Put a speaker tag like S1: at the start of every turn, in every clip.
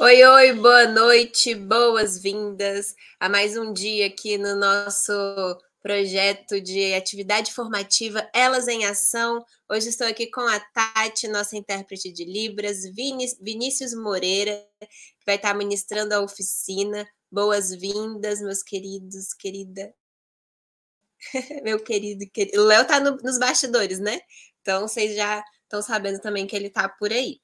S1: Oi, oi, boa noite,
S2: boas-vindas a mais um dia aqui no nosso projeto de atividade formativa Elas em Ação. Hoje estou aqui com a Tati, nossa intérprete de Libras, Vinícius Moreira, que vai estar ministrando a oficina. Boas-vindas, meus queridos, querida. Meu querido, querido. O Léo está no, nos bastidores, né? Então vocês já estão sabendo também que ele está por aí.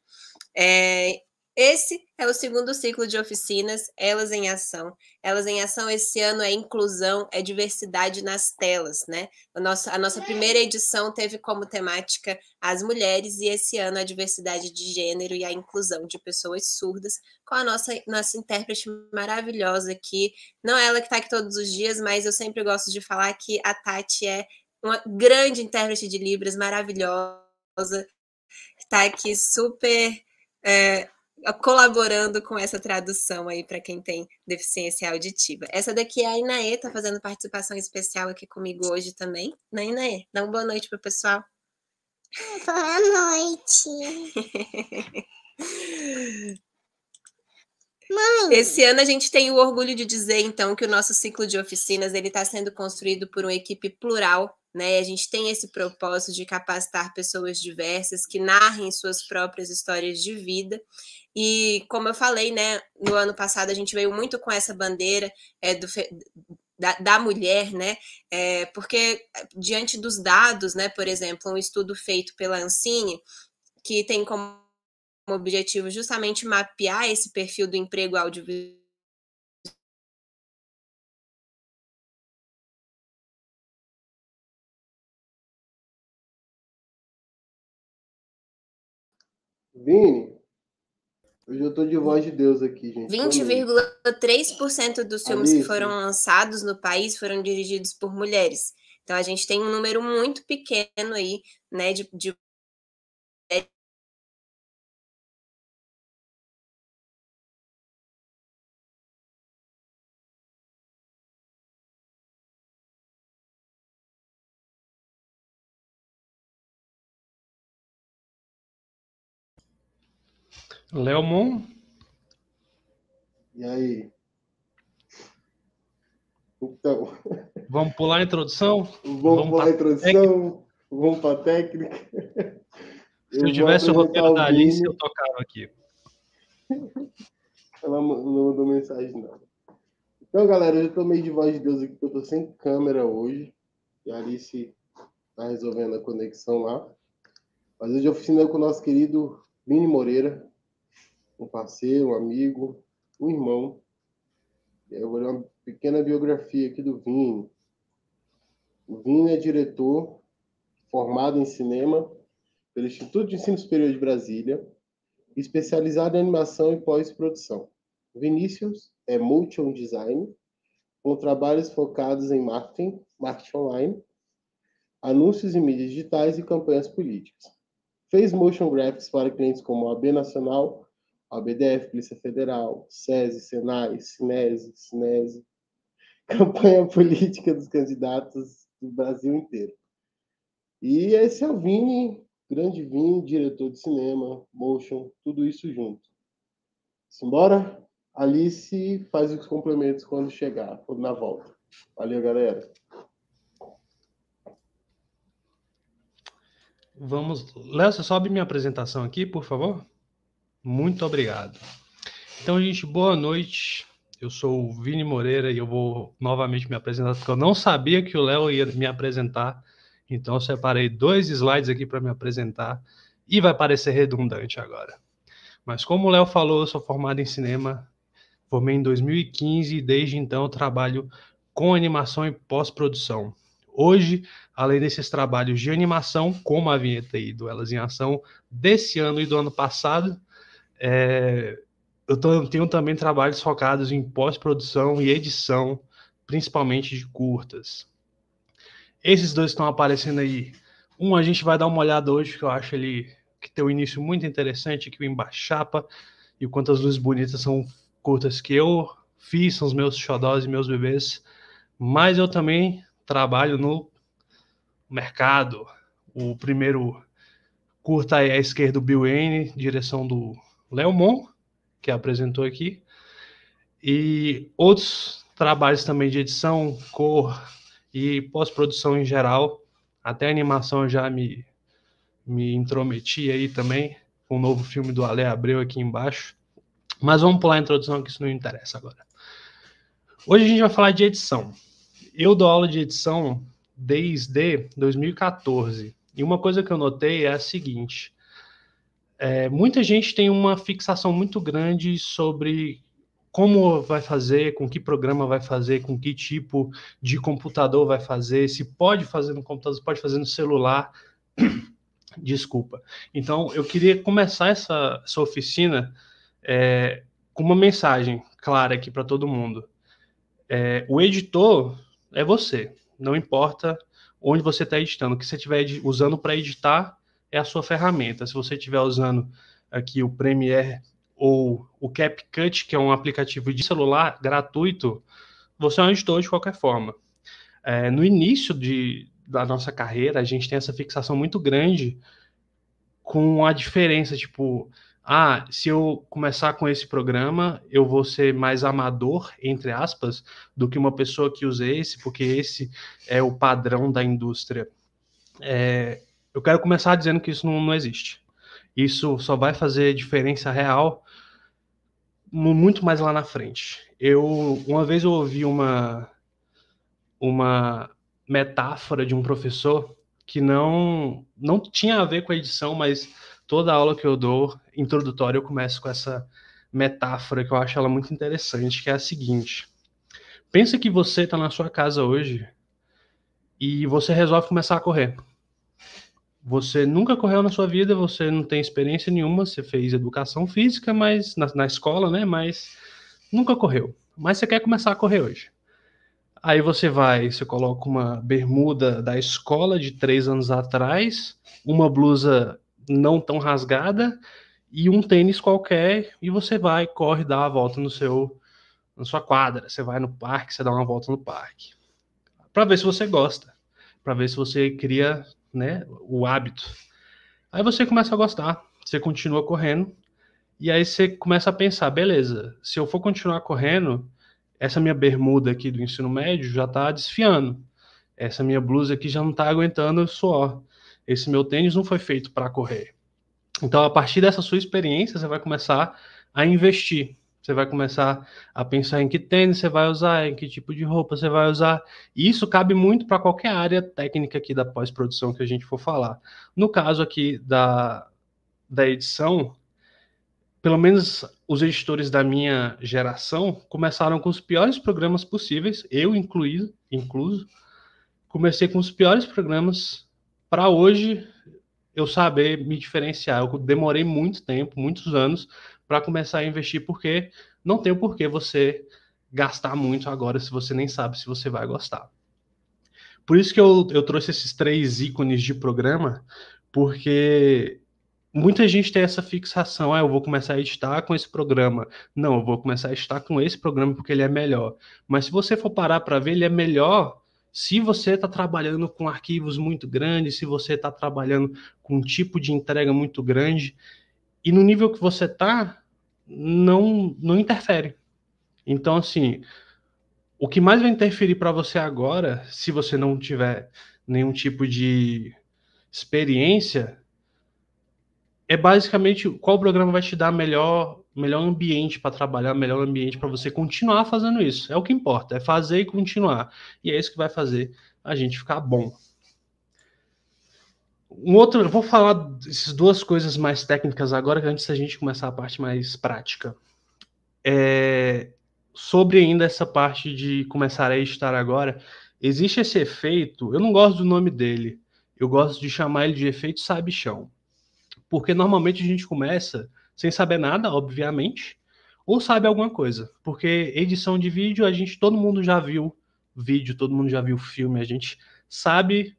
S2: É, esse é o segundo ciclo de oficinas Elas em Ação. Elas em Ação esse ano é inclusão, é diversidade nas telas, né? A nossa, a nossa primeira edição teve como temática as mulheres e esse ano a diversidade de gênero e a inclusão de pessoas surdas, com a nossa, nossa intérprete maravilhosa aqui. Não é ela que está aqui todos os dias, mas eu sempre gosto de falar que a Tati é uma grande intérprete de Libras, maravilhosa, que está aqui super. É, colaborando com essa tradução aí para quem tem deficiência auditiva. Essa daqui é a Inaê, tá fazendo participação especial aqui comigo hoje também. Né, Inaê? Dá uma boa noite pro pessoal. Boa noite. Mãe. Esse ano a gente tem o orgulho de dizer então que o nosso ciclo de oficinas ele está sendo construído por uma equipe plural né? A gente tem esse propósito de capacitar pessoas diversas que narrem suas próprias histórias de vida. E como eu falei, né, no ano passado a gente veio muito com essa bandeira é, do, da, da, mulher, né? É, porque diante dos dados, né, por exemplo, um estudo feito pela Ancine, que tem como objetivo justamente mapear esse perfil do emprego audiovisual
S1: Vini, hoje eu tô de voz de Deus aqui, gente.
S2: 20,3% dos filmes Alice. que foram lançados no país foram dirigidos por mulheres. Então a gente tem
S3: um número muito pequeno aí, né, de, de Léo
S1: E aí? Então.
S3: Vamos pular a introdução?
S1: Vamos, vamos pular a introdução, vamos para a técnica.
S3: Se eu, eu tivesse o roteiro da Alice, eu tocava aqui.
S1: Ela não mandou mensagem, não. Então, galera, eu estou meio de voz de Deus aqui, porque eu tô sem câmera hoje. E a Alice tá resolvendo a conexão lá. Mas hoje a oficina com o nosso querido Vini Moreira, um parceiro, um amigo, um irmão. Eu vou ler uma pequena biografia aqui do Vini. O Vini é diretor formado em cinema pelo Instituto de Ensino Superior de Brasília, especializado em animação e pós-produção. Vinícius é motion design, com trabalhos focados em marketing, marketing online, anúncios em mídias digitais e campanhas políticas. Fez motion graphics para clientes como a AB Nacional, ABDF, Polícia Federal, SESI, SENAI, SINESE, SINESE, campanha política dos candidatos do Brasil inteiro. E esse é o Vini, grande Vini, diretor de cinema, motion, tudo isso junto. Simbora? Alice faz os complementos quando chegar, quando na volta. Valeu, galera.
S3: Vamos. Léo, você sobe minha apresentação aqui, por favor? Muito obrigado. Então, gente, boa noite. Eu sou o Vini Moreira e eu vou novamente me apresentar, porque eu não sabia que o Léo ia me apresentar. Então, eu separei dois slides aqui para me apresentar e vai parecer redundante agora. Mas, como o Léo falou, eu sou formado em cinema, formei em 2015 e desde então trabalho com animação e pós-produção. Hoje, além desses trabalhos de animação, como a vinheta aí do Elas em Ação, desse ano e do ano passado, é, eu tenho também trabalhos focados em pós-produção e edição, principalmente de curtas. Esses dois estão aparecendo aí. Um a gente vai dar uma olhada hoje, que eu acho ele que tem um início muito interessante, que o Embaixapa e o Quantas Luzes Bonitas são curtas que eu fiz, são os meus xodós e meus bebês. Mas eu também trabalho no mercado. O primeiro curta é a esquerda do Bill Wayne, direção do Léo Mon, que apresentou aqui, e outros trabalhos também de edição, cor e pós-produção em geral. Até animação já me, me intrometi aí também, com um o novo filme do Ale Abreu aqui embaixo. Mas vamos pular a introdução, que isso não interessa agora. Hoje a gente vai falar de edição. Eu dou aula de edição desde 2014. E uma coisa que eu notei é a seguinte: é, muita gente tem uma fixação muito grande sobre como vai fazer, com que programa vai fazer, com que tipo de computador vai fazer, se pode fazer no computador, se pode fazer no celular. Desculpa. Então, eu queria começar essa, essa oficina é, com uma mensagem clara aqui para todo mundo. É, o editor é você. Não importa onde você está editando. O que você estiver usando para editar é a sua ferramenta. Se você estiver usando aqui o Premiere ou o CapCut, que é um aplicativo de celular gratuito, você é um editor de qualquer forma. É, no início de, da nossa carreira, a gente tem essa fixação muito grande com a diferença, tipo, ah, se eu começar com esse programa, eu vou ser mais amador, entre aspas, do que uma pessoa que usa esse, porque esse é o padrão da indústria. É, eu quero começar dizendo que isso não, não existe. Isso só vai fazer diferença real muito mais lá na frente. Eu uma vez eu ouvi uma uma metáfora de um professor que não não tinha a ver com a edição, mas toda aula que eu dou introdutória eu começo com essa metáfora que eu acho ela muito interessante, que é a seguinte: pensa que você está na sua casa hoje e você resolve começar a correr você nunca correu na sua vida, você não tem experiência nenhuma, você fez educação física, mas na, na, escola, né? Mas nunca correu. Mas você quer começar a correr hoje. Aí você vai, você coloca uma bermuda da escola de três anos atrás, uma blusa não tão rasgada e um tênis qualquer, e você vai, corre, dá a volta no seu na sua quadra, você vai no parque, você dá uma volta no parque. Para ver se você gosta, para ver se você cria né, o hábito. Aí você começa a gostar, você continua correndo, e aí você começa a pensar, beleza, se eu for continuar correndo, essa minha bermuda aqui do ensino médio já está desfiando. Essa minha blusa aqui já não está aguentando o suor. Esse meu tênis não foi feito para correr. Então, a partir dessa sua experiência, você vai começar a investir. Você vai começar a pensar em que tênis você vai usar, em que tipo de roupa você vai usar. E isso cabe muito para qualquer área técnica aqui da pós-produção que a gente for falar. No caso aqui da, da edição, pelo menos os editores da minha geração começaram com os piores programas possíveis, eu incluído, incluso. Comecei com os piores programas para hoje eu saber me diferenciar. Eu demorei muito tempo, muitos anos, para começar a investir, porque não tem o porquê você gastar muito agora se você nem sabe se você vai gostar. Por isso que eu, eu trouxe esses três ícones de programa, porque muita gente tem essa fixação, ah, eu vou começar a editar com esse programa. Não, eu vou começar a editar com esse programa porque ele é melhor. Mas se você for parar para ver, ele é melhor se você está trabalhando com arquivos muito grandes, se você está trabalhando com um tipo de entrega muito grande. E no nível que você está, não, não interfere. Então, assim, o que mais vai interferir para você agora, se você não tiver nenhum tipo de experiência, é basicamente qual programa vai te dar melhor melhor ambiente para trabalhar, melhor ambiente para você continuar fazendo isso. É o que importa, é fazer e continuar. E é isso que vai fazer a gente ficar bom. Um outro, eu vou falar dessas duas coisas mais técnicas agora, que antes da gente começar a parte mais prática. É, sobre ainda essa parte de começar a editar agora, existe esse efeito, eu não gosto do nome dele, eu gosto de chamar ele de efeito sabichão. Porque normalmente a gente começa sem saber nada, obviamente, ou sabe alguma coisa. Porque edição de vídeo, a gente, todo mundo já viu vídeo, todo mundo já viu filme, a gente sabe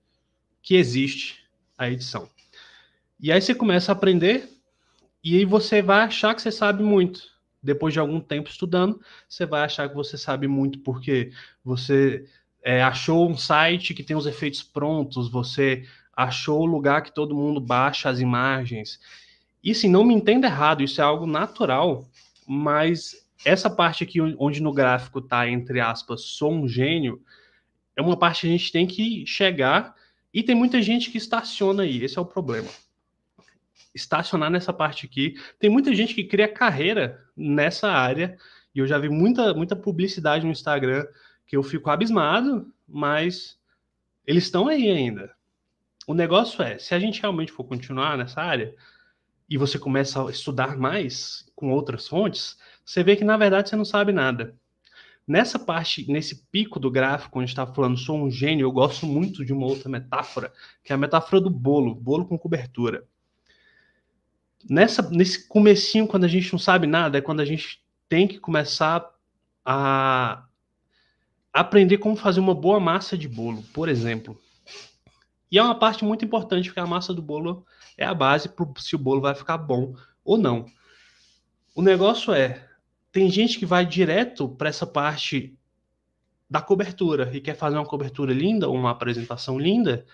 S3: que existe, a edição. E aí você começa a aprender e aí você vai achar que você sabe muito. Depois de algum tempo estudando, você vai achar que você sabe muito porque você é, achou um site que tem os efeitos prontos, você achou o lugar que todo mundo baixa as imagens. E sim, não me entenda errado, isso é algo natural, mas essa parte aqui onde no gráfico está entre aspas, sou um gênio, é uma parte que a gente tem que chegar e tem muita gente que estaciona aí, esse é o problema. Estacionar nessa parte aqui. Tem muita gente que cria carreira nessa área, e eu já vi muita, muita publicidade no Instagram que eu fico abismado, mas eles estão aí ainda. O negócio é, se a gente realmente for continuar nessa área, e você começa a estudar mais com outras fontes, você vê que na verdade você não sabe nada. Nessa parte, nesse pico do gráfico, onde está falando sou um gênio, eu gosto muito de uma outra metáfora, que é a metáfora do bolo, bolo com cobertura. Nessa, nesse comecinho, quando a gente não sabe nada, é quando a gente tem que começar a aprender como fazer uma boa massa de bolo, por exemplo. E é uma parte muito importante, porque a massa do bolo é a base para se o bolo vai ficar bom ou não. O negócio é, tem gente que vai direto para essa parte da cobertura e quer fazer uma cobertura linda, uma apresentação linda,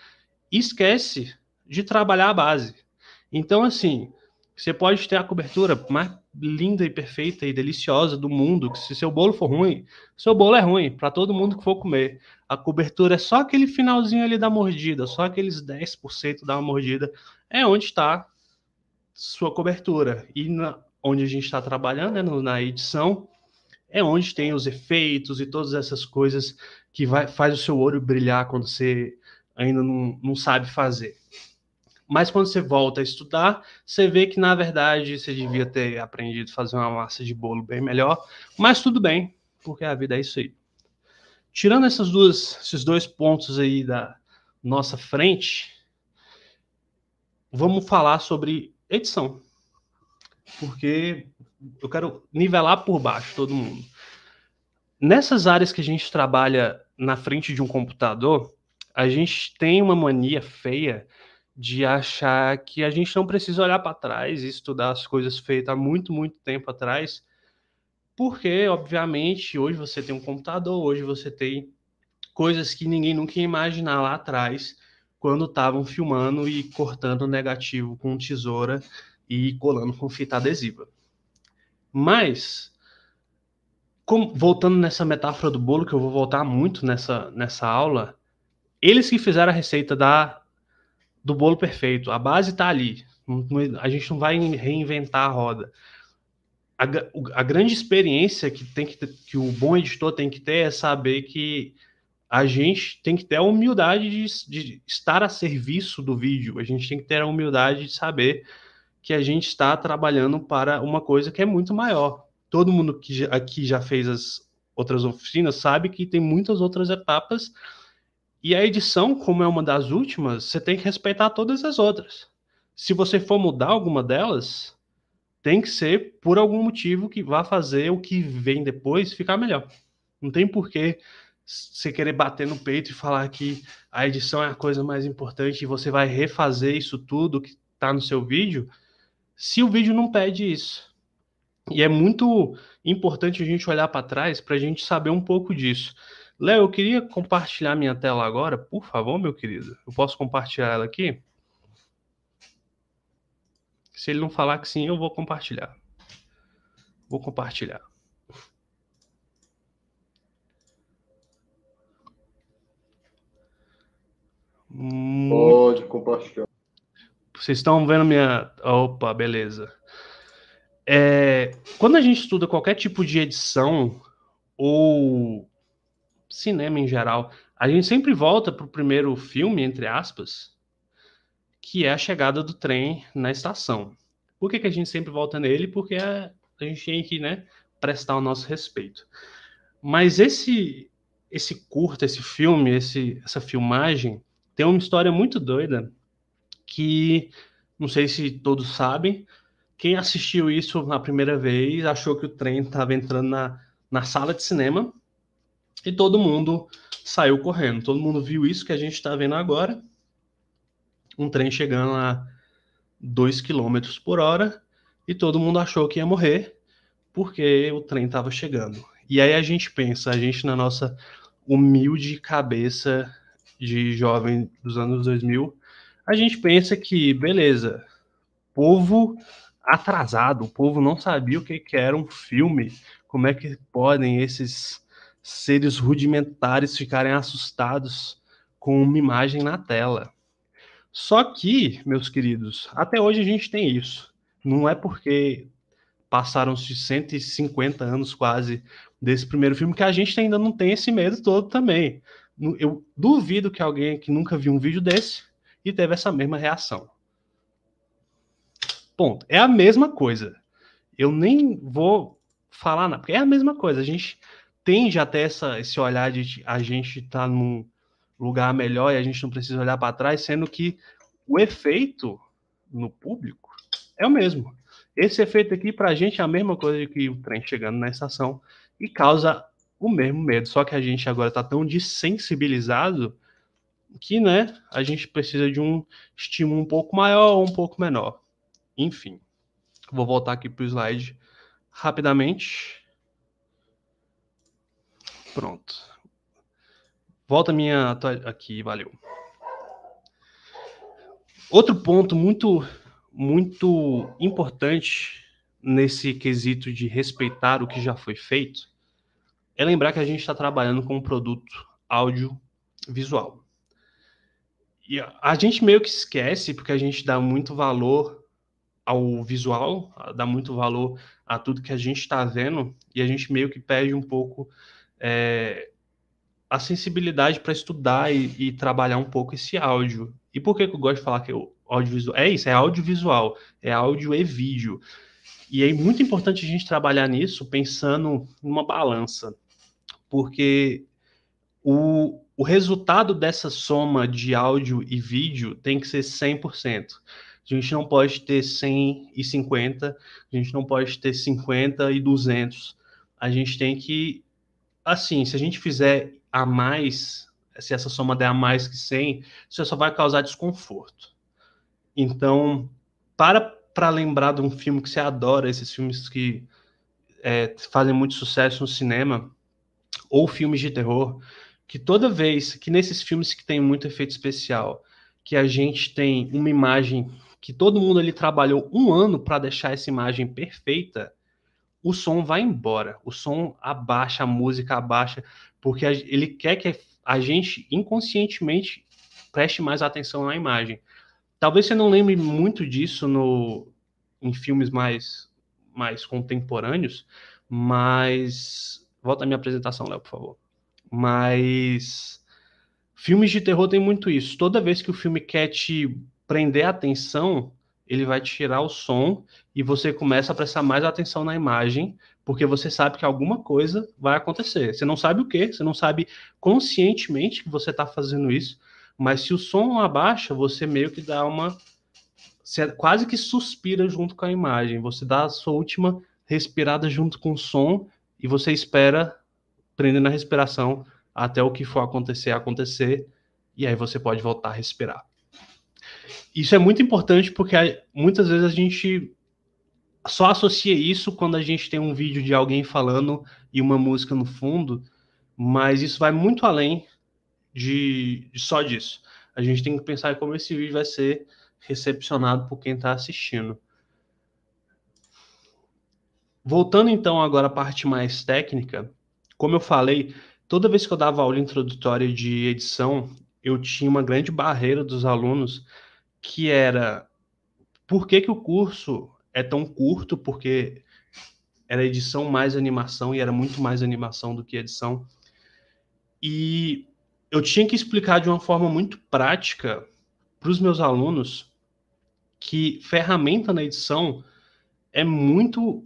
S3: e esquece de trabalhar a base. Então, assim, você pode ter a cobertura mais linda e perfeita e deliciosa do mundo, que se seu bolo for ruim, seu bolo é ruim para todo mundo que for comer. A cobertura é só aquele finalzinho ali da mordida, só aqueles 10% da mordida é onde está sua cobertura. E na, onde a gente está trabalhando, né, na edição, é onde tem os efeitos e todas essas coisas que vai, faz o seu olho brilhar quando você ainda não, não sabe fazer. Mas quando você volta a estudar, você vê que na verdade você devia ter aprendido a fazer uma massa de bolo bem melhor, mas tudo bem, porque a vida é isso aí. Tirando essas duas, esses dois pontos aí da nossa frente, vamos falar sobre edição porque eu quero nivelar por baixo todo mundo. Nessas áreas que a gente trabalha na frente de um computador, a gente tem uma mania feia de achar que a gente não precisa olhar para trás e estudar as coisas feitas há muito, muito tempo atrás, porque, obviamente, hoje você tem um computador, hoje você tem coisas que ninguém nunca ia imaginar lá atrás, quando estavam filmando e cortando negativo com tesoura e colando com fita adesiva. Mas, como, voltando nessa metáfora do bolo, que eu vou voltar muito nessa, nessa aula, eles que fizeram a receita da, do bolo perfeito, a base está ali, a gente não vai reinventar a roda. A, a grande experiência que, tem que, ter, que o bom editor tem que ter é saber que a gente tem que ter a humildade de, de, estar a serviço do vídeo, a gente tem que ter a humildade de saber que a gente está trabalhando para uma coisa que é muito maior. Todo mundo que aqui já fez as outras oficinas sabe que tem muitas outras etapas e a edição, como é uma das últimas, você tem que respeitar todas as outras. Se você for mudar alguma delas, tem que ser por algum motivo que vá fazer o que vem depois ficar melhor. Não tem porquê você querer bater no peito e falar que a edição é a coisa mais importante e você vai refazer isso tudo que está no seu vídeo se o vídeo não pede isso. E é muito importante a gente olhar para trás para a gente saber um pouco disso. Léo, eu queria compartilhar minha tela agora, por favor, meu querido. Eu posso compartilhar ela aqui? Se ele não falar que sim, eu vou compartilhar. Vou compartilhar. Pode compartilhar. Vocês estão vendo minha. Opa, beleza. É, quando a gente estuda qualquer tipo de edição ou cinema em geral, a gente sempre volta para o primeiro filme, entre aspas, que é a chegada do trem na estação. Por que, que a gente sempre volta nele? Porque a, é, a gente tem que né, prestar o nosso respeito. Mas esse esse curta, esse filme, esse, essa filmagem tem uma história muito doida que não sei se todos sabem. Quem assistiu isso na primeira vez achou que o trem estava entrando na, na sala de cinema e todo mundo saiu correndo. Todo mundo viu isso que a gente está vendo agora. Um trem chegando a 2 km por hora e todo mundo achou que ia morrer porque o trem estava chegando. E aí a gente pensa, a gente na nossa humilde cabeça de jovem dos anos 2000, a gente pensa que, beleza, povo atrasado, o povo não sabia o que, que era um filme, como é que podem esses seres rudimentares ficarem assustados com uma imagem na tela. Só que, meus queridos, até hoje a gente tem isso. Não é porque passaram-se 150 anos quase desse primeiro filme que a gente ainda não tem esse medo todo também. Eu duvido que alguém que nunca viu um vídeo desse e teve essa mesma reação. Ponto. É a mesma coisa. Eu nem vou falar, na... porque é a mesma coisa. A gente tende até essa, esse olhar de a gente está num lugar melhor e a gente não precisa olhar para trás, sendo que o efeito no público é o mesmo. Esse efeito aqui, para a gente, é a mesma coisa que o trem chegando na estação e causa o mesmo medo, só que a gente agora está tão desensibilizado que, né, a gente precisa de um estímulo um pouco maior ou um pouco menor. Enfim, vou voltar aqui para o slide rapidamente. Pronto. Volta minha aqui, valeu. Outro ponto muito muito importante nesse quesito de respeitar o que já foi feito é lembrar que a gente está trabalhando com um produto áudio visual e a gente meio que esquece, porque a gente dá muito valor ao visual, dá muito valor a tudo que a gente está vendo, e a gente meio que perde um pouco é, a sensibilidade para estudar e, e, trabalhar um pouco esse áudio. E por que, que eu gosto de falar que audiovisual? É isso, é audiovisual, é áudio e vídeo. E é muito importante a gente trabalhar nisso pensando numa balança, porque o, o resultado dessa soma de áudio e vídeo tem que ser 100%. A gente não pode ter 150, a gente não pode ter 50 e 200. A gente tem que, assim, se a gente fizer a mais, se essa soma der a mais que 100, isso só vai causar desconforto. Então, para para lembrar de um filme que você adora, esses filmes que é, fazem muito sucesso no cinema, ou filmes de terror, que toda vez que nesses filmes que tem muito efeito especial, que a gente tem uma imagem que todo mundo ali trabalhou um ano para deixar essa imagem perfeita, o som vai embora, o som abaixa, a música abaixa, porque ele quer que a gente inconscientemente preste mais atenção na imagem. Talvez você não lembre muito disso no, em filmes mais, mais contemporâneos, mas volta à minha apresentação, Léo, por favor. Mas filmes de terror tem muito isso. Toda vez que o filme quer te prender a atenção, ele vai tirar o som e você começa a prestar mais atenção na imagem, porque você sabe que alguma coisa vai acontecer. Você não sabe o que, você não sabe conscientemente que você está fazendo isso, mas se o som não abaixa, você meio que dá uma. Você quase que suspira junto com a imagem, você dá a sua última respirada junto com o som e você espera treinando a respiração até o que for acontecer acontecer, e aí você pode voltar a respirar. Isso é muito importante porque muitas vezes a gente só associa isso quando a gente tem um vídeo de alguém falando e uma música no fundo, mas isso vai muito além de, de só disso. A gente tem que pensar como esse vídeo vai ser recepcionado por quem está assistindo. Voltando então agora à parte mais técnica, como eu falei, toda vez que eu dava aula introdutória de edição, eu tinha uma grande barreira dos alunos que era por que, que o curso é tão curto, porque era edição mais animação e era muito mais animação do que edição. E eu tinha que explicar de uma forma muito prática para os meus alunos que ferramenta na edição é muito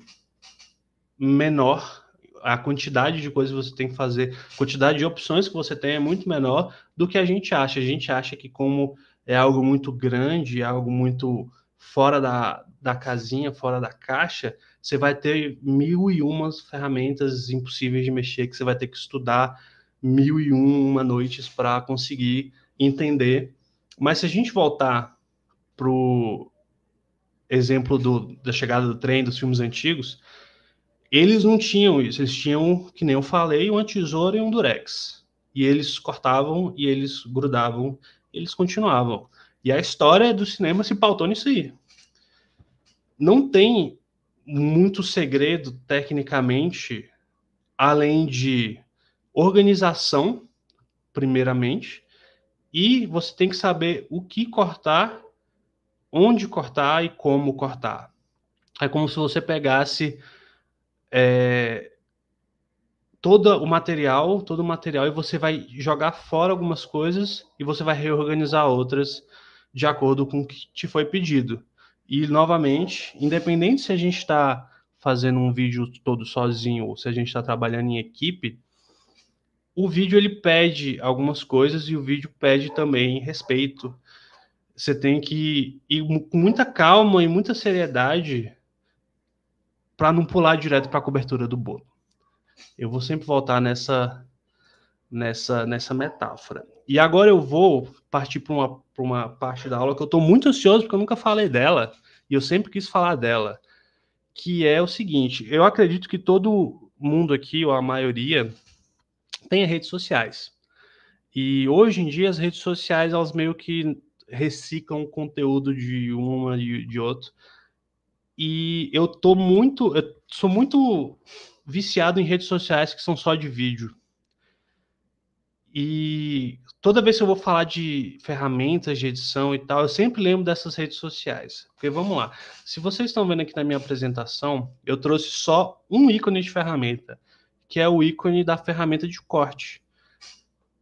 S3: menor a quantidade de coisas que você tem que fazer, quantidade de opções que você tem é muito menor do que a gente acha. A gente acha que como é algo muito grande, é algo muito fora da, da casinha, fora da caixa, você vai ter mil e umas ferramentas impossíveis de mexer, que você vai ter que estudar mil e uma noites para conseguir entender. Mas se a gente voltar para o exemplo do, da chegada do trem dos filmes antigos, eles não tinham isso, eles tinham, que nem eu falei, uma tesoura e um durex. E eles cortavam, e eles grudavam, e eles continuavam. E a história do cinema se pautou nisso aí. Não tem muito segredo tecnicamente, além de organização, primeiramente, e você tem que saber o que cortar, onde cortar e como cortar. É como se você pegasse é, todo o material, todo o material, e você vai jogar fora algumas coisas e você vai reorganizar outras de acordo com o que te foi pedido. E novamente, independente se a gente está fazendo um vídeo todo sozinho ou se a gente está trabalhando em equipe, o vídeo ele pede algumas coisas e o vídeo pede também respeito. Você tem que ir com muita calma e muita seriedade para não pular direto para a cobertura do bolo. Eu vou sempre voltar nessa nessa nessa metáfora. E agora eu vou partir para uma, uma parte da aula que eu estou muito ansioso porque eu nunca falei dela e eu sempre quis falar dela, que é o seguinte: eu acredito que todo mundo aqui ou a maioria tem redes sociais. E hoje em dia as redes sociais elas meio que reciclam conteúdo de uma e de outro e eu tô muito, eu sou muito viciado em redes sociais que são só de vídeo. E toda vez que eu vou falar de ferramentas de edição e tal, eu sempre lembro dessas redes sociais. Porque vamos lá, se vocês estão vendo aqui na minha apresentação, eu trouxe só um ícone de ferramenta, que é o ícone da ferramenta de corte.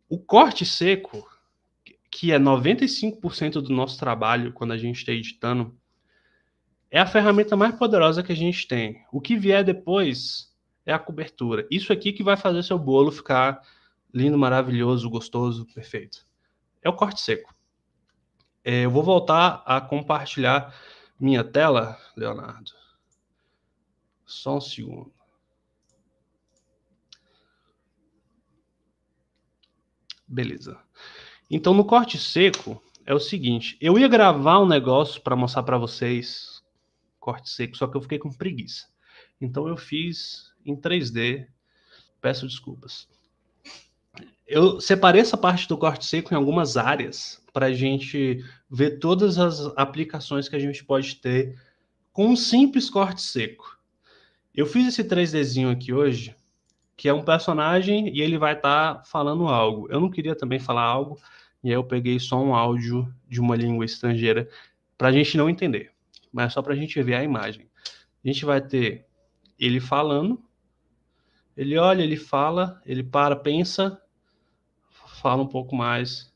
S3: O corte seco, que é 95% do nosso trabalho quando a gente está editando, é a ferramenta mais poderosa que a gente tem. O que vier depois é a cobertura. Isso aqui que vai fazer seu bolo ficar lindo, maravilhoso, gostoso, perfeito. É o corte seco. É, eu vou voltar a compartilhar minha tela, Leonardo. Só um segundo. Beleza. Então, no corte seco, é o seguinte: eu ia gravar um negócio para mostrar para vocês corte seco, só que eu fiquei com preguiça. Então eu fiz em 3D. Peço desculpas. Eu separei essa parte do corte seco em algumas áreas para a gente ver todas as aplicações que a gente pode ter com um simples corte seco. Eu fiz esse 3Dzinho aqui hoje, que é um personagem e ele vai estar tá falando algo. Eu não queria também falar algo, e aí eu peguei só um áudio de uma língua estrangeira para a gente não entender mas só para a gente ver a imagem. A gente vai ter ele falando, ele olha, ele fala, ele para, pensa, fala um pouco mais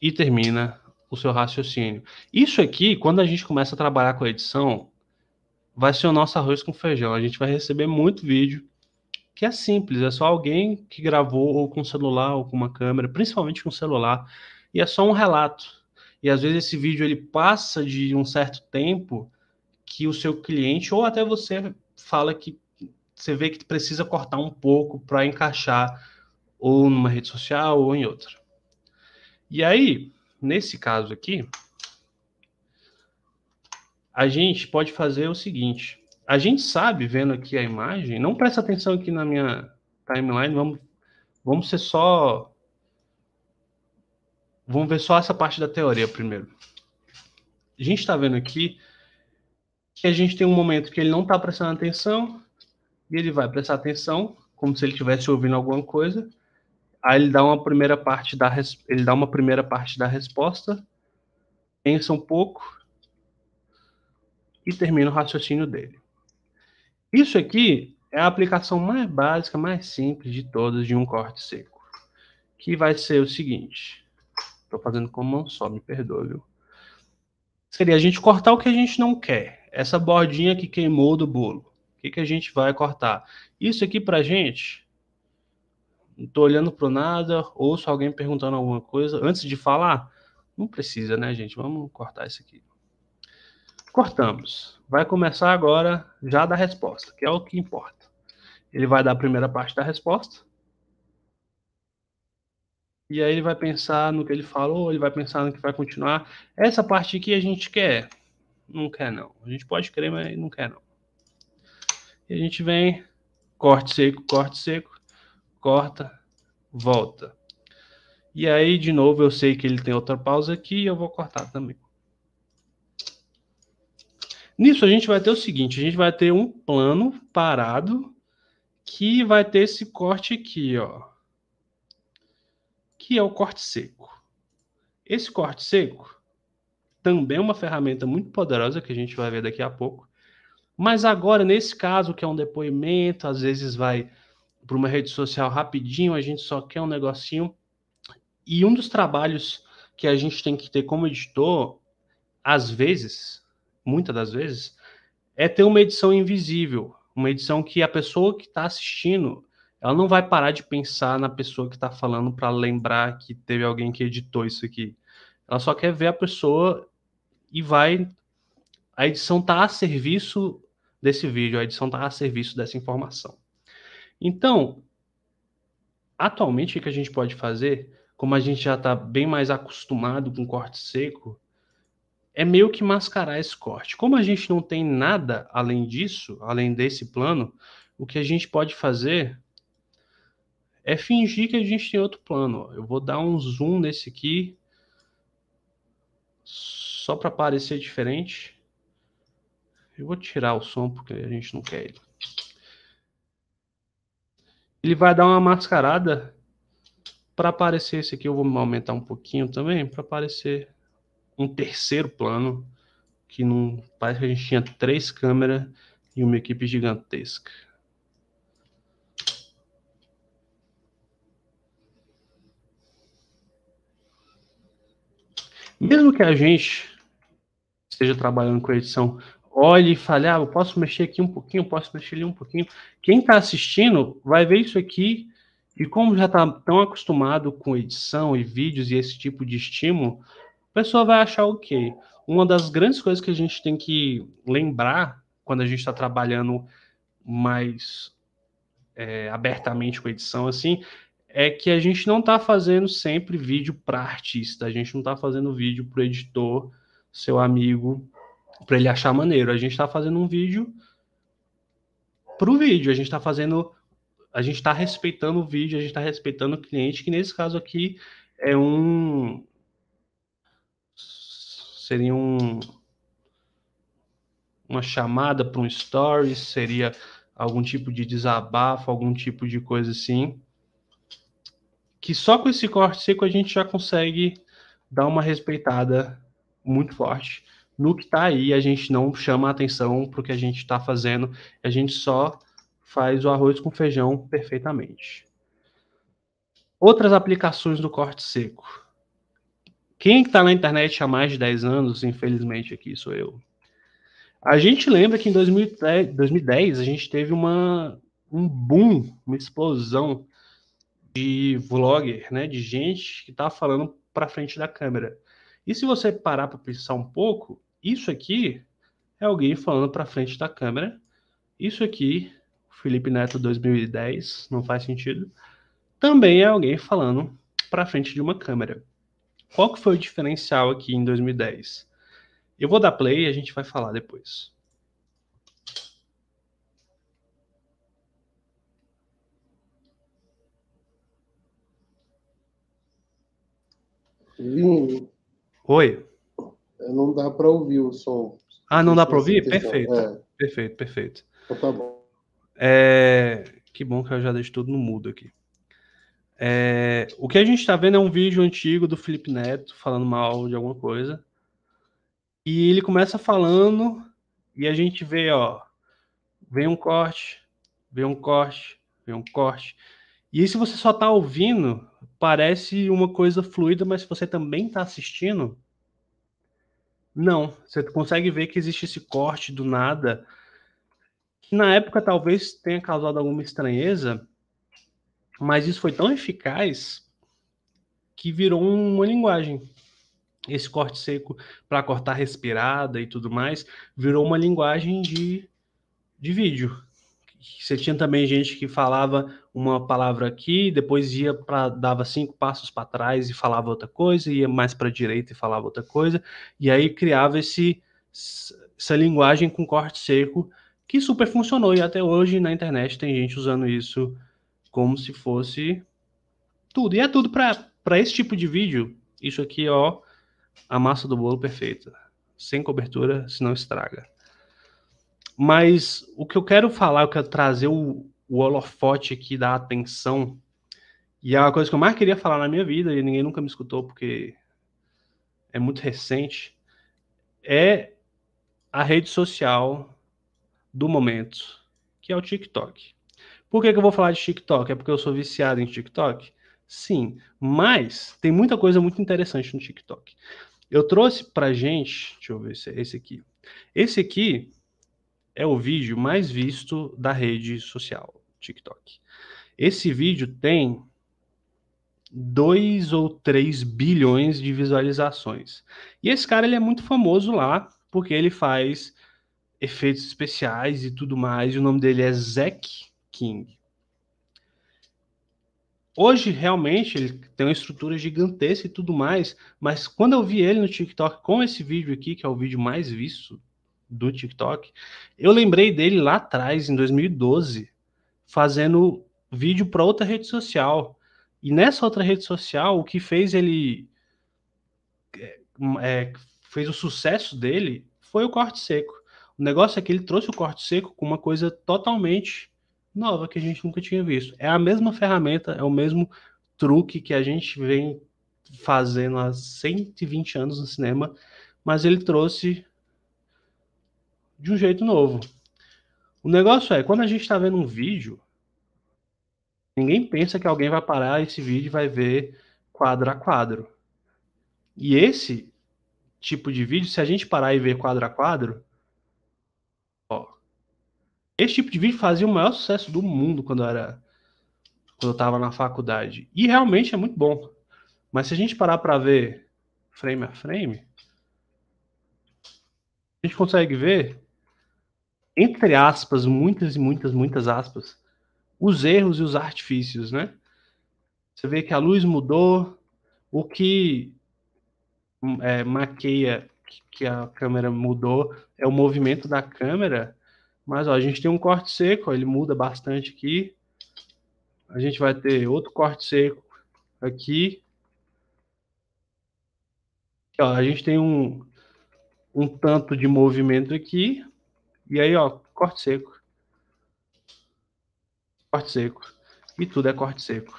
S3: e termina o seu raciocínio. Isso aqui, quando a gente começa a trabalhar com a edição, vai ser o nosso arroz com feijão. A gente vai receber muito vídeo que é simples, é só alguém que gravou ou com celular ou com uma câmera, principalmente com celular, e é só um relato e às vezes esse vídeo ele passa de um certo tempo que o seu cliente ou até você fala que você vê que precisa cortar um pouco para encaixar ou numa rede social ou em outra. E aí, nesse caso aqui, a gente pode fazer o seguinte: a gente sabe, vendo aqui a imagem, não presta atenção aqui na minha timeline, vamos, vamos ser só Vamos ver só essa parte da teoria primeiro. A gente está vendo aqui que a gente tem um momento que ele não está prestando atenção e ele vai prestar atenção, como se ele estivesse ouvindo alguma coisa. Aí ele dá uma primeira parte da ele dá uma primeira parte da resposta, pensa um pouco e termina o raciocínio dele. Isso aqui é a aplicação mais básica, mais simples de todas de um corte seco, que vai ser o seguinte: Estou fazendo com mão só, me perdoe, viu? Seria a gente cortar o que a gente não quer. Essa bordinha que queimou do bolo. O que, que a gente vai cortar? Isso aqui pra gente. Não tô olhando pro nada, ouço alguém perguntando alguma coisa. Antes de falar, não precisa, né, gente? Vamos cortar isso aqui. Cortamos. Vai começar agora já da resposta, que é o que importa. Ele vai dar a primeira parte da resposta e aí ele vai pensar no que ele falou, ele vai pensar no que vai continuar. Essa parte aqui a gente quer. Não quer, não. A gente pode querer, mas não quer, não. E a gente vem, corte seco, corte seco, corta, volta. E aí, de novo, eu sei que ele tem outra pausa aqui e eu vou cortar também. Nisso a gente vai ter o seguinte, a gente vai ter um plano parado que vai ter esse corte aqui, ó que é o corte seco. Esse corte seco também é uma ferramenta muito poderosa que a gente vai ver daqui a pouco. Mas agora, nesse caso, que é um depoimento, às vezes vai para uma rede social rapidinho, a gente só quer um negocinho. E um dos trabalhos que a gente tem que ter como editor, às vezes, muitas das vezes, é ter uma edição invisível, uma edição que a pessoa que está assistindo ela não vai parar de pensar na pessoa que está falando para lembrar que teve alguém que editou isso aqui. Ela só quer ver a pessoa e vai. A edição está a serviço desse vídeo, a edição está a serviço dessa informação. Então, atualmente, o que a gente pode fazer, como a gente já está bem mais acostumado com corte seco, é meio que mascarar esse corte. Como a gente não tem nada além disso, além desse plano, o que a gente pode fazer é fingir que a gente tem outro plano. Eu vou dar um zoom nesse aqui, só para parecer diferente. Eu vou tirar o som porque a gente não quer ele. Ele vai dar uma mascarada para aparecer esse aqui. Eu vou aumentar um pouquinho também para aparecer um terceiro plano que não parece que a gente tinha três câmeras e uma equipe gigantesca. Mesmo que a gente esteja trabalhando com edição, olhe e fale, ah, eu posso mexer aqui um pouquinho, posso mexer ali um pouquinho. Quem está assistindo vai ver isso aqui e como já está tão acostumado com edição e vídeos e esse tipo de estímulo, a pessoa vai achar ok. Uma das grandes coisas que a gente tem que lembrar quando a gente está trabalhando mais é, abertamente com edição, assim, é que a gente não está fazendo sempre vídeo para artista, a gente não está fazendo vídeo para o editor, seu amigo, para ele achar maneiro. A gente está fazendo um vídeo para o vídeo, a gente está fazendo, a gente está respeitando o vídeo, a gente está respeitando o cliente, que nesse caso aqui é um. Seria um. Uma chamada para um story, seria algum tipo de desabafo, algum tipo de coisa assim que só com esse corte seco a gente já consegue dar uma respeitada muito forte no que está aí. A gente não chama atenção para o que a gente está fazendo, a gente só faz o arroz com feijão perfeitamente. Outras aplicações do corte seco. Quem está na internet há mais de 10 anos, infelizmente aqui sou eu. A gente lembra que em 2010 a gente teve uma, um boom, uma explosão de vlogger, né, de gente que está falando para frente da câmera. E se você parar para pensar um pouco, isso aqui é alguém falando para frente da câmera. Isso aqui, Felipe Neto 2010, não faz sentido. Também é alguém falando para frente de uma câmera. Qual que foi o diferencial aqui em 2010? Eu vou dar play e a gente vai falar depois. Vini. Oi.
S1: É, não dá para ouvir o som.
S3: Ah, não dá para ouvir? Perfeito. É. Perfeito, perfeito. Então, tá bom. É... Que bom que eu já deixo tudo no mudo aqui. É... O que a gente está vendo é um vídeo antigo do Felipe Neto falando mal de alguma coisa. E ele começa falando e a gente vê, ó, vem um corte, vem um corte, vem um corte. E aí, se você só tá ouvindo, parece uma coisa fluida, mas se você também está assistindo, não. Você consegue ver que existe esse corte do nada, que na época talvez tenha causado alguma estranheza, mas isso foi tão eficaz que virou uma linguagem. Esse corte seco para cortar respirada e tudo mais virou uma linguagem de, de vídeo você tinha também gente que falava uma palavra aqui, depois ia para dava cinco passos para trás e falava outra coisa, ia mais para a direita e falava outra coisa, e aí criava esse essa linguagem com corte seco que super funcionou e até hoje na internet tem gente usando isso como se fosse tudo. E é tudo para esse tipo de vídeo. Isso aqui, ó, a massa do bolo perfeita. Sem cobertura, senão estraga. Mas o que eu quero falar, eu quero trazer o, o holofote aqui da atenção, e é uma coisa que eu mais queria falar na minha vida, e ninguém nunca me escutou porque é muito recente, é a rede social do momento, que é o TikTok. Por que, que eu vou falar de TikTok? É porque eu sou viciado em TikTok? Sim, mas tem muita coisa muito interessante no TikTok. Eu trouxe pra gente, deixa eu ver se é esse aqui. Esse aqui é o vídeo mais visto da rede social, TikTok. Esse vídeo tem 2 ou 3 bilhões de visualizações. E esse cara ele é muito famoso lá, porque ele faz efeitos especiais e tudo mais, e o nome dele é Zack King. Hoje, realmente, ele tem uma estrutura gigantesca e tudo mais, mas quando eu vi ele no TikTok com esse vídeo aqui, que é o vídeo mais visto do TikTok, eu lembrei dele lá atrás, em 2012, fazendo vídeo para outra rede social. E nessa outra rede social, o que fez ele. É, hum, é, fez o sucesso dele foi o corte seco. O negócio é que ele trouxe o corte seco com uma coisa totalmente nova que a gente nunca tinha visto. É a mesma ferramenta, é o mesmo truque que a gente vem fazendo há 120 anos no cinema, mas ele trouxe de um jeito novo. O negócio é, quando a gente está vendo um vídeo, ninguém pensa que alguém vai parar esse vídeo e vai ver quadro a quadro. E esse tipo de vídeo, se a gente parar e ver quadro a quadro, ó, esse tipo de vídeo fazia o maior sucesso do mundo quando eu era quando eu estava na faculdade. E realmente é muito bom. Mas se a gente parar para ver frame a frame, a gente consegue ver entre aspas, muitas e muitas, muitas aspas, os erros e os artifícios, né? Você vê que a luz mudou, o que hum, é, maqueia que a câmera mudou é o movimento da câmera, mas ó, a gente tem um corte seco, ele muda bastante aqui. A gente vai ter outro corte seco aqui. Ó, a gente tem um, um tanto de movimento aqui, e aí, ó, corte seco. Corte seco. E tudo é corte seco.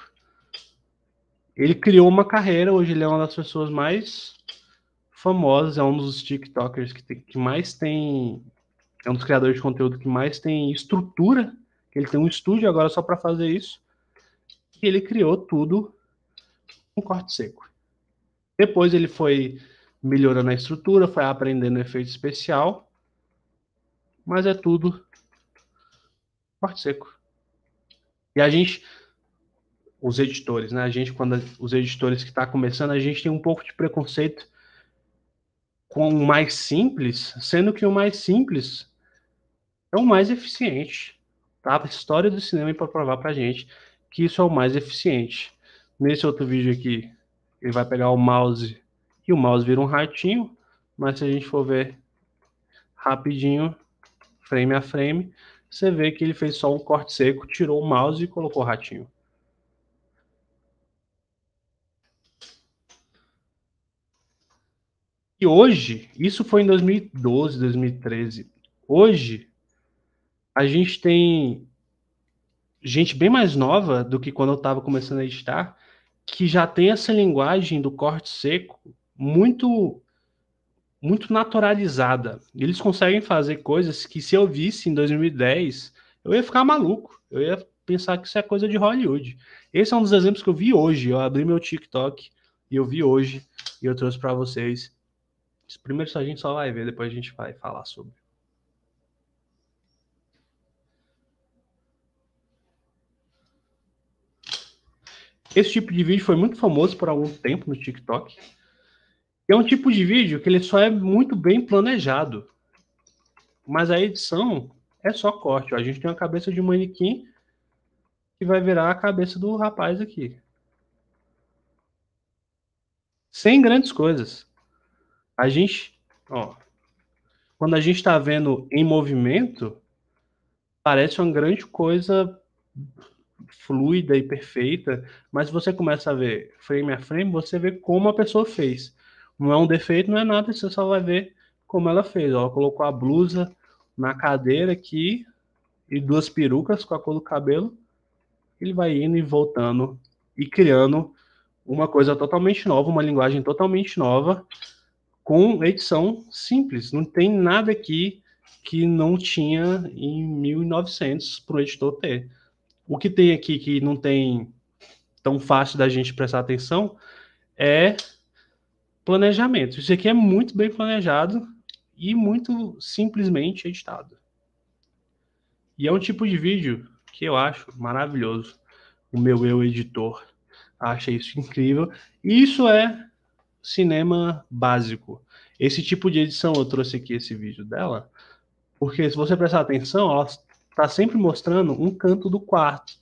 S3: Ele criou uma carreira, hoje ele é uma das pessoas mais famosas, é um dos TikTokers que, tem, que mais tem. É um dos criadores de conteúdo que mais tem estrutura. Ele tem um estúdio agora só para fazer isso. E ele criou tudo com corte seco. Depois ele foi melhorando a estrutura, foi aprendendo efeito especial mas é tudo corte seco. E a gente, os editores, né? A gente, quando os editores que está começando, a gente tem um pouco de preconceito com o mais simples, sendo que o mais simples é o mais eficiente. Tá? A história do cinema é para provar para gente que isso é o mais eficiente. Nesse outro vídeo aqui, ele vai pegar o mouse e o mouse vira um ratinho, mas se a gente for ver rapidinho, frame a frame, você vê que ele fez só um corte seco, tirou o mouse e colocou o ratinho. E hoje, isso foi em 2012, 2013. Hoje, a gente tem gente bem mais nova do que quando eu estava começando a editar, que já tem essa linguagem do corte seco muito muito naturalizada. Eles conseguem fazer coisas que se eu visse em 2010, eu ia ficar maluco. Eu ia pensar que isso é coisa de Hollywood. Esse é um dos exemplos que eu vi hoje. Eu abri meu TikTok e eu vi hoje e eu trouxe para vocês. Primeiro a gente só vai ver, depois a gente vai falar sobre. Esse tipo de vídeo foi muito famoso por algum tempo no TikTok é um tipo de vídeo que ele só é muito bem planejado. Mas a edição é só corte. Ó. A gente tem uma cabeça de manequim que vai virar a cabeça do rapaz aqui. Sem grandes coisas. A gente, ó, quando a gente está vendo em movimento, parece uma grande coisa fluida e perfeita, mas você começa a ver frame a frame, você vê como a pessoa fez. Não é um defeito, não é nada, você só vai ver como ela fez. Ela colocou a blusa na cadeira aqui e duas perucas com a cor do cabelo. Ele vai indo e voltando e criando uma coisa totalmente nova, uma linguagem totalmente nova, com edição simples. Não tem nada aqui que não tinha em 1900 para o editor ter. O que tem aqui que não tem tão fácil da gente prestar atenção é planejamento. Isso aqui é muito bem planejado e muito simplesmente editado. E é um tipo de vídeo que eu acho maravilhoso. O meu eu editor acha isso incrível. E isso é cinema básico. Esse tipo de edição eu trouxe aqui esse vídeo dela, porque se você prestar atenção, ela está sempre mostrando um canto do quarto.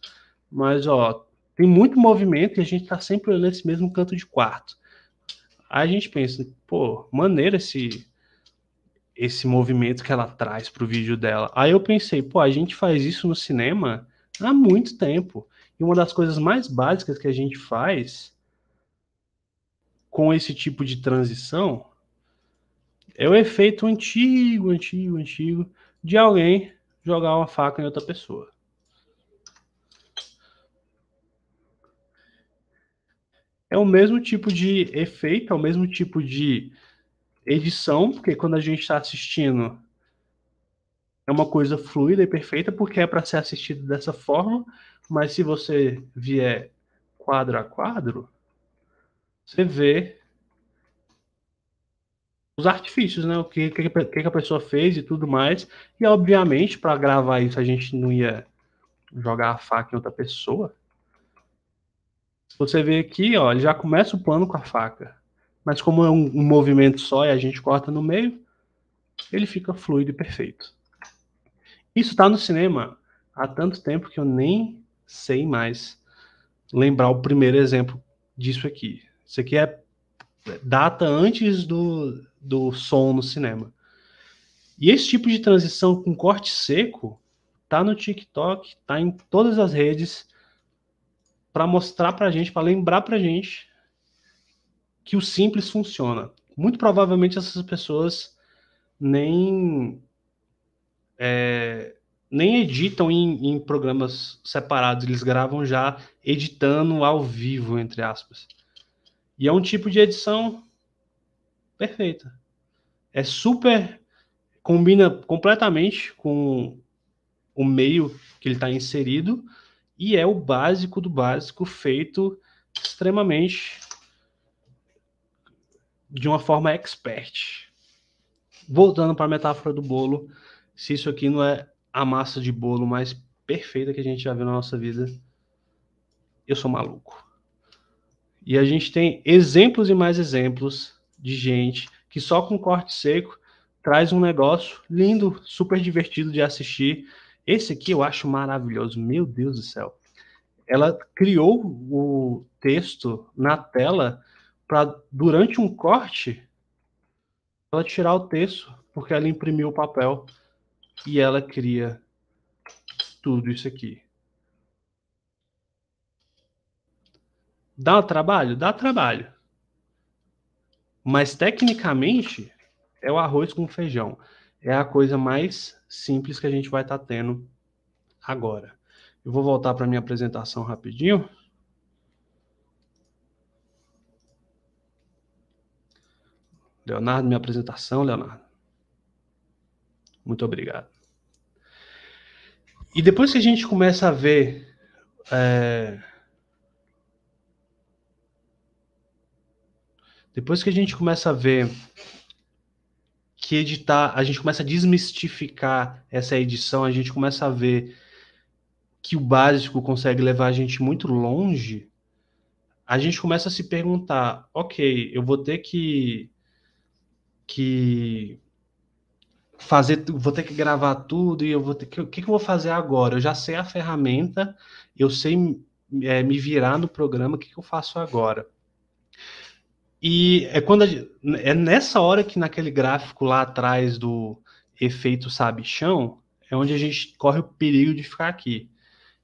S3: Mas ó, tem muito movimento e a gente está sempre olhando esse mesmo canto de quarto. Aí a gente pensa, pô, maneiro esse esse movimento que ela traz pro vídeo dela. Aí eu pensei, pô, a gente faz isso no cinema há muito tempo. E uma das coisas mais básicas que a gente faz com esse tipo de transição é o efeito antigo, antigo, antigo de alguém jogar uma faca em outra pessoa. é o mesmo tipo de efeito, é o mesmo tipo de edição, porque quando a gente está assistindo é uma coisa fluida e perfeita, porque é para ser assistido dessa forma, mas se você vier quadro a quadro, você vê os artifícios, né? O que, que, que a pessoa fez e tudo mais. E obviamente, para gravar isso, a gente não ia jogar a faca em outra pessoa você vê aqui, ó, ele já começa o plano com a faca. Mas como é um, um movimento só e a gente corta no meio, ele fica fluido e perfeito. Isso está no cinema há tanto tempo que eu nem sei mais lembrar o primeiro exemplo disso aqui. Isso aqui é data antes do, do som no cinema. E esse tipo de transição com corte seco tá no TikTok, tá em todas as redes para mostrar para a gente, para lembrar para a gente que o simples funciona. Muito provavelmente essas pessoas nem é, nem editam em, em, programas separados, eles gravam já editando ao vivo, entre aspas. E é um tipo de edição perfeita. É super combina completamente com o meio que ele está inserido e é o básico do básico feito extremamente de uma forma expert. Voltando para a metáfora do bolo, se isso aqui não é a massa de bolo mais perfeita que a gente já viu na nossa vida, eu sou maluco. E a gente tem exemplos e mais exemplos de gente que só com corte seco traz um negócio lindo, super divertido de assistir, esse aqui eu acho maravilhoso, meu Deus do céu. Ela criou o texto na tela para, durante um corte, ela tirar o texto, porque ela imprimiu o papel e ela cria tudo isso aqui. Dá trabalho? Dá trabalho. Mas, tecnicamente, é o arroz com feijão é a coisa mais simples que a gente vai estar tá tendo agora. Eu vou voltar para minha apresentação rapidinho. Leonardo, minha apresentação, Leonardo. Muito obrigado. E depois que a gente começa a ver é... depois que a gente começa a ver que editar, a gente começa a desmistificar essa edição, a gente começa a ver que o básico consegue levar a gente muito longe, a gente começa a se perguntar, ok, eu vou ter que que fazer, vou ter que gravar tudo e eu vou ter que, o que, que eu vou fazer agora? Eu já sei a ferramenta, eu sei é, me virar no programa, o que, que eu faço agora? E é quando a, é nessa hora que naquele gráfico lá atrás do efeito sabichão é onde a gente corre o perigo de ficar aqui,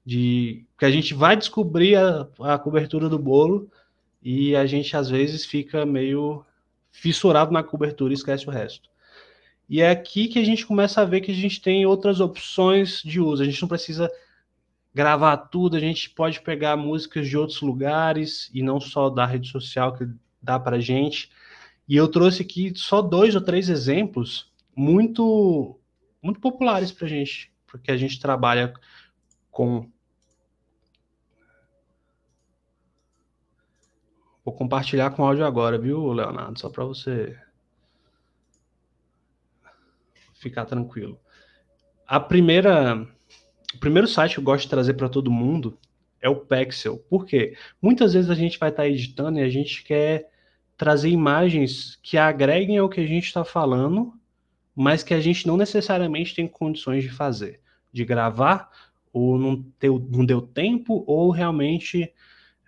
S3: de que a gente vai descobrir a, a cobertura do bolo e a gente às vezes fica meio fissurado na cobertura e esquece o resto. E é aqui que a gente começa a ver que a gente tem outras opções de uso. A gente não precisa gravar tudo, a gente pode pegar músicas de outros lugares e não só da rede social, que dá para gente. E eu trouxe aqui só dois ou três exemplos muito, muito populares para gente, porque a gente trabalha com. Vou compartilhar com áudio agora, viu, Leonardo? Só para você ficar tranquilo. A primeira, o primeiro site que eu gosto de trazer para todo mundo é o pixel. Por quê? Muitas vezes a gente vai estar tá editando e a gente quer trazer imagens que agreguem ao que a gente está falando, mas que a gente não necessariamente tem condições de fazer, de gravar, ou não, deu, não deu tempo, ou realmente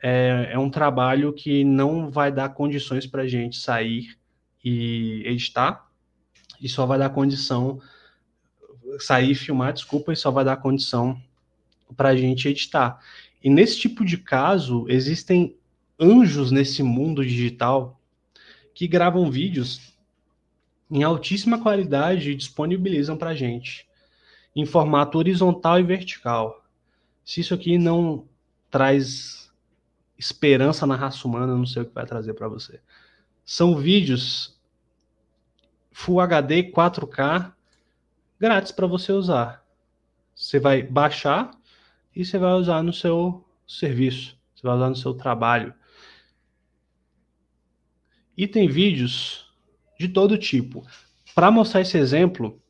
S3: é, é um trabalho que não vai dar condições para a gente sair e editar, e só vai dar condição sair filmar, desculpa, e só vai dar condição para a gente editar. E nesse tipo de caso, existem anjos nesse mundo digital que gravam vídeos em altíssima qualidade e disponibilizam para a gente, em formato horizontal e vertical. Se isso aqui não traz esperança na raça humana, não sei o que vai trazer para você. São vídeos Full HD 4K grátis para você usar. Você vai baixar e você vai usar no seu serviço, você vai usar no seu trabalho. E tem vídeos de todo tipo. Para mostrar esse exemplo,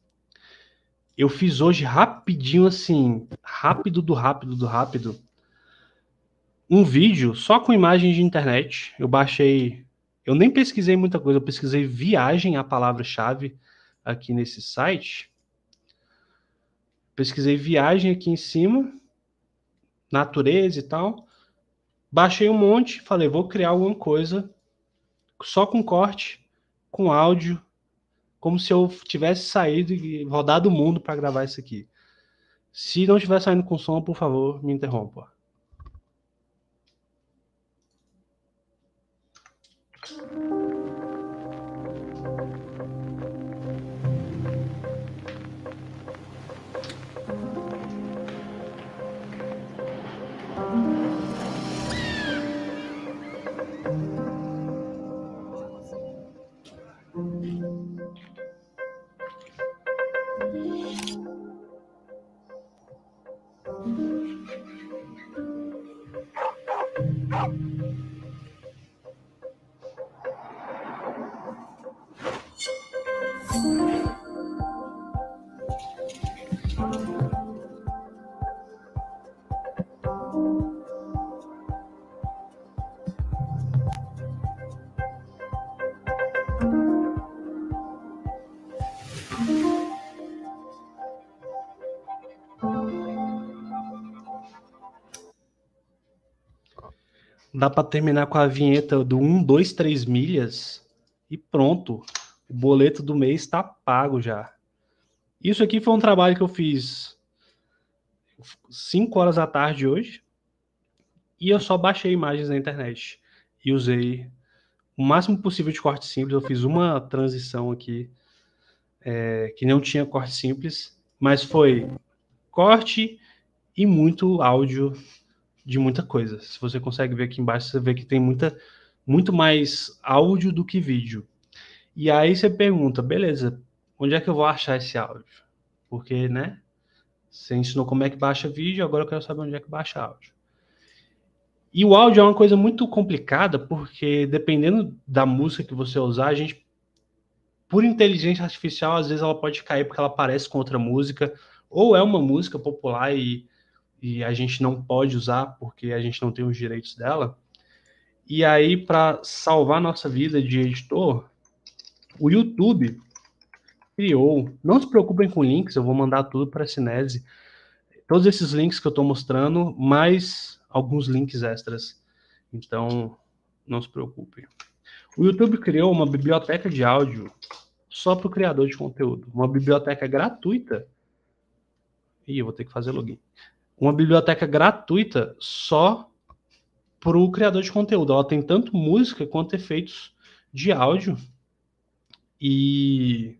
S3: eu fiz hoje rapidinho assim, rápido do rápido do rápido, um vídeo só com imagens de internet. Eu baixei, eu nem pesquisei muita coisa, eu pesquisei viagem a palavra-chave aqui nesse site. Pesquisei viagem aqui em cima natureza e tal. Baixei um monte, falei, vou criar alguma coisa só com corte, com áudio, como se eu tivesse saído e rodado o mundo para gravar isso aqui. Se não estiver saindo com som, por favor, me interrompa. Dá para terminar com a vinheta do 1, 2, 3 milhas e pronto. O boleto do mês está pago já. Isso aqui foi um trabalho que eu fiz 5 horas da tarde hoje. E eu só baixei imagens na internet e usei o máximo possível de corte simples. Eu fiz uma transição aqui é, que não tinha corte simples, mas foi corte e muito áudio de muita coisa. Se você consegue ver aqui embaixo, você vê que tem muita, muito mais áudio do que vídeo. E aí você pergunta, beleza, onde é que eu vou achar esse áudio? Porque, né? Você ensinou como é que baixa vídeo, agora eu quero saber onde é que baixa áudio. E o áudio é uma coisa muito complicada, porque dependendo da música que você usar, a gente, por inteligência artificial, às vezes ela pode cair porque ela parece com outra música, ou é uma música popular e e a gente não pode usar porque a gente não tem os direitos dela. E aí, para salvar nossa vida de editor, o YouTube criou. Não se preocupem com links, eu vou mandar tudo para a Cinese. Todos esses links que eu estou mostrando, mais alguns links extras. Então, não se preocupem. O YouTube criou uma biblioteca de áudio só para o criador de conteúdo. Uma biblioteca gratuita. E eu vou ter que fazer login uma biblioteca gratuita só para o criador de conteúdo. Ela tem tanto música quanto efeitos de áudio. E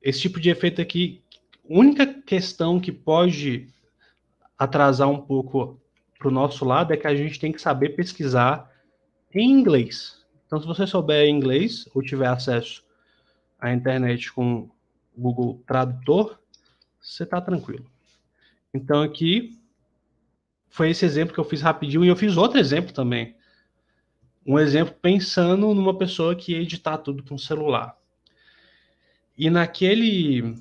S3: esse tipo de efeito aqui, única questão que pode atrasar um pouco para o nosso lado é que a gente tem que saber pesquisar em inglês. Então, se você souber inglês ou tiver acesso à internet com Google Tradutor, você está tranquilo. Então aqui foi esse exemplo que eu fiz rapidinho e eu fiz outro exemplo também. Um exemplo pensando numa pessoa que ia editar tudo com celular. E naquele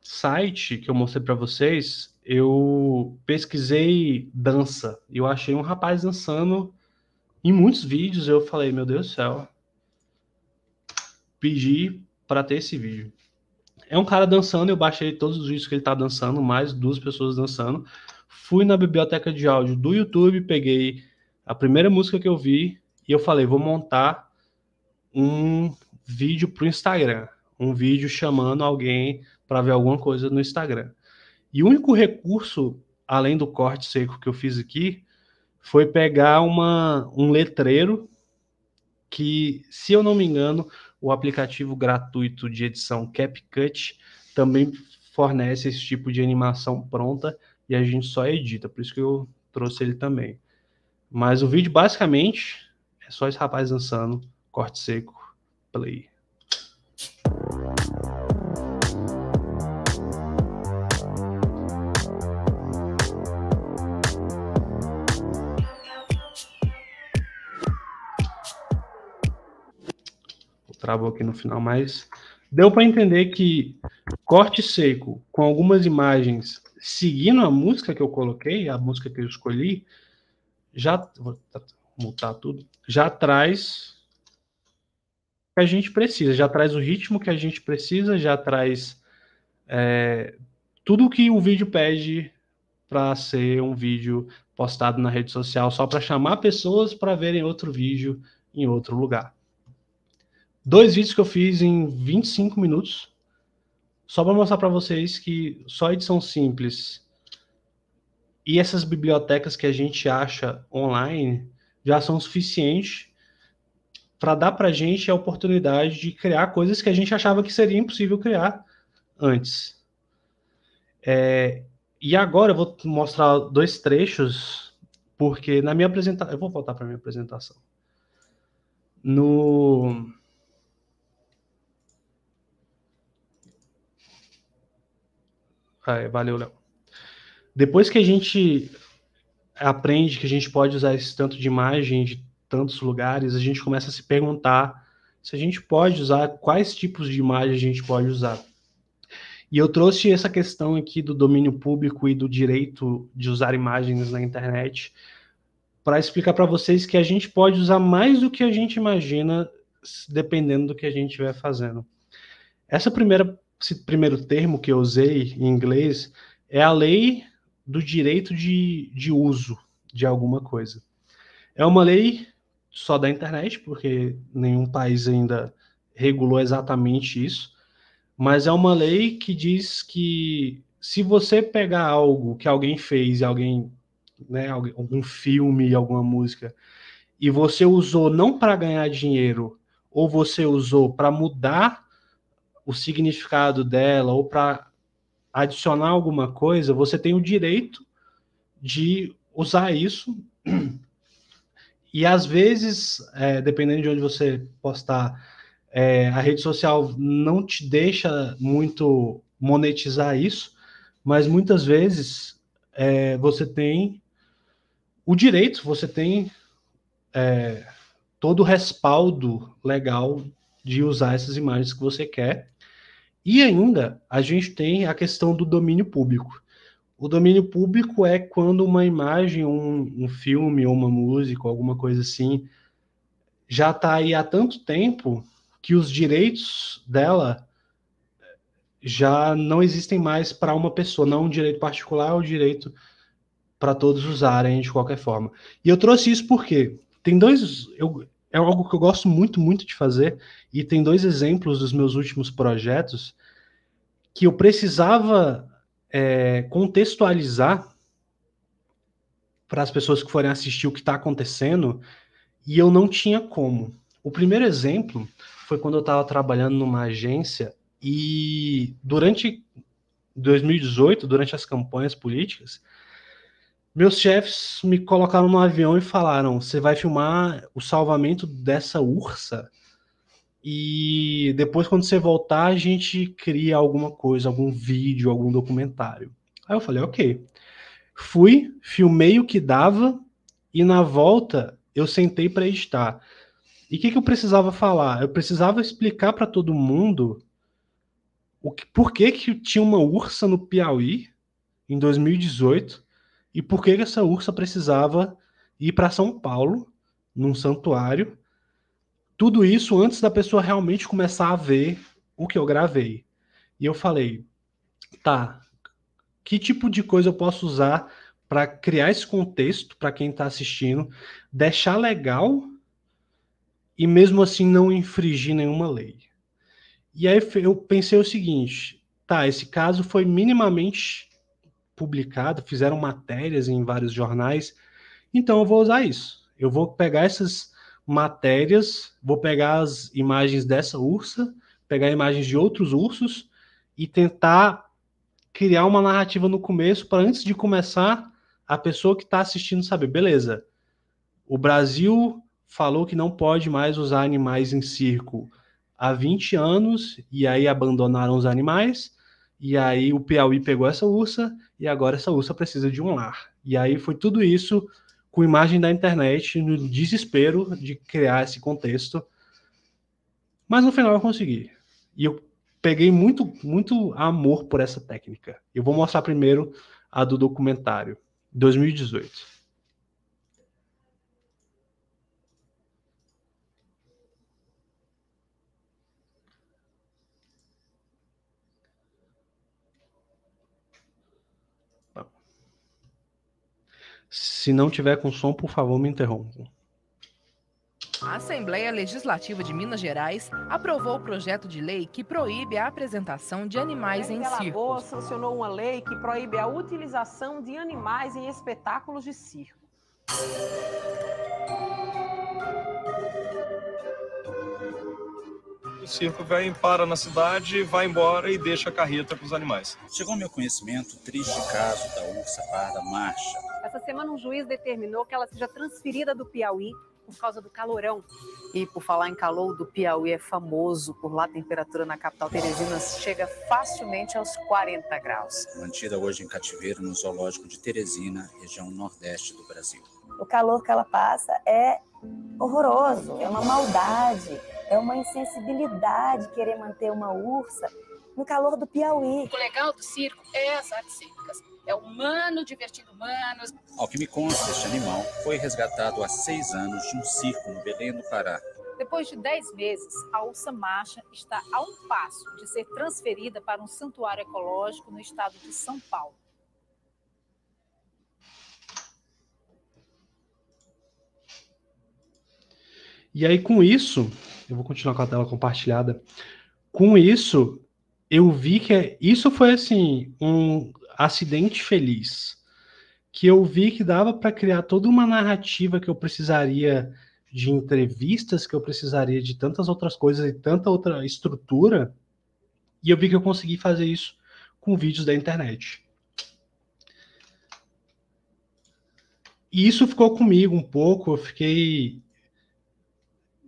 S3: site que eu mostrei para vocês, eu pesquisei dança. e Eu achei um rapaz dançando em muitos vídeos. Eu falei, meu Deus do céu, pedi para ter esse vídeo. É um cara dançando, eu baixei todos os vídeos que ele tá dançando, mais duas pessoas dançando. Fui na biblioteca de áudio do YouTube, peguei a primeira música que eu vi e eu falei, vou montar um vídeo pro Instagram, um vídeo chamando alguém para ver alguma coisa no Instagram. E o único recurso além do corte seco que eu fiz aqui foi pegar uma um letreiro que, se eu não me engano, o aplicativo gratuito de edição CapCut também fornece esse tipo de animação pronta e a gente só edita, por isso que eu trouxe ele também. Mas o vídeo basicamente é só esse rapaz dançando, corte seco, play. travou aqui no final, mas deu para entender que corte seco com algumas imagens seguindo a música que eu coloquei, a música que eu escolhi, já vou tá, mutar tudo, já traz o que a gente precisa, já traz o ritmo que a gente precisa, já traz é, tudo que o vídeo pede para ser um vídeo postado na rede social só para chamar pessoas para verem outro vídeo em outro lugar. Dois vídeos que eu fiz em 25 minutos, só para mostrar para vocês que só edição simples e essas bibliotecas que a gente acha online já são suficientes para dar para a gente a oportunidade de criar coisas que a gente achava que seria impossível criar antes. É, e agora eu vou mostrar dois trechos, porque na minha apresentação. Eu vou voltar para minha apresentação. No. valeu, Léo. Depois que a gente aprende que a gente pode usar esse tanto de imagem de tantos lugares, a gente começa a se perguntar se a gente pode usar, quais tipos de imagem a gente pode usar. E eu trouxe essa questão aqui do domínio público e do direito de usar imagens na internet para explicar para vocês que a gente pode usar mais do que a gente imagina, dependendo do que a gente estiver fazendo. Essa primeira esse primeiro termo que eu usei em inglês é a lei do direito de, de uso de alguma coisa. É uma lei só da internet, porque nenhum país ainda regulou exatamente isso, mas é uma lei que diz que se você pegar algo que alguém fez, alguém, né, algum filme, alguma música, e você usou não para ganhar dinheiro, ou você usou para mudar o significado dela ou para adicionar alguma coisa, você tem o direito de usar isso. E às vezes, é, dependendo de onde você postar, é, a rede social não te deixa muito monetizar isso, mas muitas vezes é, você tem o direito, você tem é, todo o respaldo legal de usar essas imagens que você quer. E ainda a gente tem a questão do domínio público. O domínio público é quando uma imagem, um, um filme ou uma música, alguma coisa assim, já está aí há tanto tempo que os direitos dela já não existem mais para uma pessoa, não um direito particular, é um direito para todos usarem de qualquer forma. E eu trouxe isso porque tem dois. Eu, é algo que eu gosto muito, muito de fazer. E tem dois exemplos dos meus últimos projetos que eu precisava é, contextualizar para as pessoas que forem assistir o que está acontecendo e eu não tinha como. O primeiro exemplo foi quando eu estava trabalhando numa agência e durante 2018, durante as campanhas políticas, meus chefes me colocaram no avião e falaram: você vai filmar o salvamento dessa ursa e depois, quando você voltar, a gente cria alguma coisa, algum vídeo, algum documentário. Aí eu falei: ok. Fui, filmei o que dava e na volta eu sentei para editar. E o que, que, eu precisava falar? Eu precisava explicar para todo mundo o que, por que, que tinha uma ursa no Piauí em 2018 e por que essa ursa precisava ir para São Paulo, num santuário. Tudo isso antes da pessoa realmente começar a ver o que eu gravei. E eu falei, tá, que tipo de coisa eu posso usar para criar esse contexto para quem está assistindo, deixar legal e mesmo assim não infringir nenhuma lei. E aí eu pensei o seguinte, tá, esse caso foi minimamente publicado, fizeram matérias em vários jornais. Então eu vou usar isso. Eu vou pegar essas matérias, vou pegar as imagens dessa ursa, pegar imagens de outros ursos e tentar criar uma narrativa no começo para antes de começar a pessoa que está assistindo saber, beleza? O Brasil falou que não pode mais usar animais em circo há 20 anos e aí abandonaram os animais. E aí o Piauí pegou essa ursa e agora essa ursa precisa de um lar. E aí foi tudo isso com imagem da internet no desespero de criar esse contexto. Mas no final eu consegui. E eu peguei muito muito amor por essa técnica. Eu vou mostrar primeiro a do documentário 2018. Se não tiver com som, por favor, me interrompam.
S2: A Assembleia Legislativa de Minas Gerais aprovou o projeto de lei que proíbe a apresentação de animais em circos. Lagoa sancionou uma lei que proíbe a utilização de animais em espetáculos de circo.
S3: O circo vem, para na cidade, vai embora e deixa a carreta com os animais. Chegou ao meu conhecimento o triste caso da ursa parda marcha,
S2: essa semana, um juiz determinou que ela seja transferida do Piauí por causa do calorão. E por falar em calor, do Piauí é famoso. Por lá, a temperatura na capital Teresina chega facilmente aos 40 graus. Mantida hoje em cativeiro no zoológico de Teresina, região nordeste do Brasil. O calor que ela passa é horroroso, é uma maldade, é uma insensibilidade querer manter uma ursa no calor do Piauí. O legal do circo é as artes cênicas é humano divertindo humanos.
S1: Ao que me consta, este animal foi resgatado há seis anos de um circo no Belém do Pará.
S2: Depois de dez meses, a ursa macha está a um passo de ser transferida para um santuário ecológico no estado de São Paulo.
S3: E aí, com isso, eu vou continuar com a tela compartilhada. Com isso, eu vi que é, isso foi assim um acidente feliz, que eu vi que dava para criar toda uma narrativa que eu precisaria de entrevistas, que eu precisaria de tantas outras coisas e tanta outra estrutura, e eu vi que eu consegui fazer isso com vídeos da internet. E isso ficou comigo um pouco, eu fiquei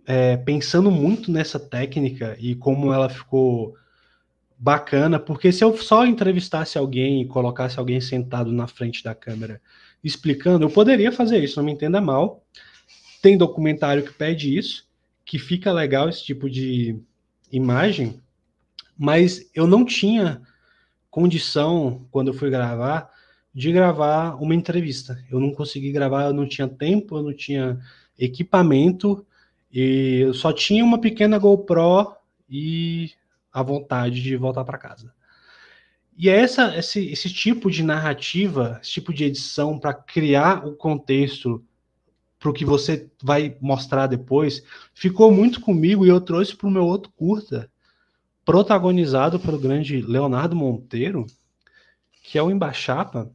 S3: é, pensando muito nessa técnica e como ela ficou bacana, porque se eu só entrevistasse alguém e colocasse alguém sentado na frente da câmera explicando, eu poderia fazer isso, não me entenda mal. Tem documentário que pede isso, que fica legal esse tipo de imagem, mas eu não tinha condição, quando eu fui gravar, de gravar uma entrevista. Eu não consegui gravar, eu não tinha tempo, eu não tinha equipamento, e eu só tinha uma pequena GoPro e a vontade de voltar para casa. E é essa, esse, esse tipo de narrativa, esse tipo de edição para criar o contexto para o que você vai mostrar depois, ficou muito comigo e eu trouxe para o meu outro curta, protagonizado pelo grande Leonardo Monteiro, que é o Embaixapa.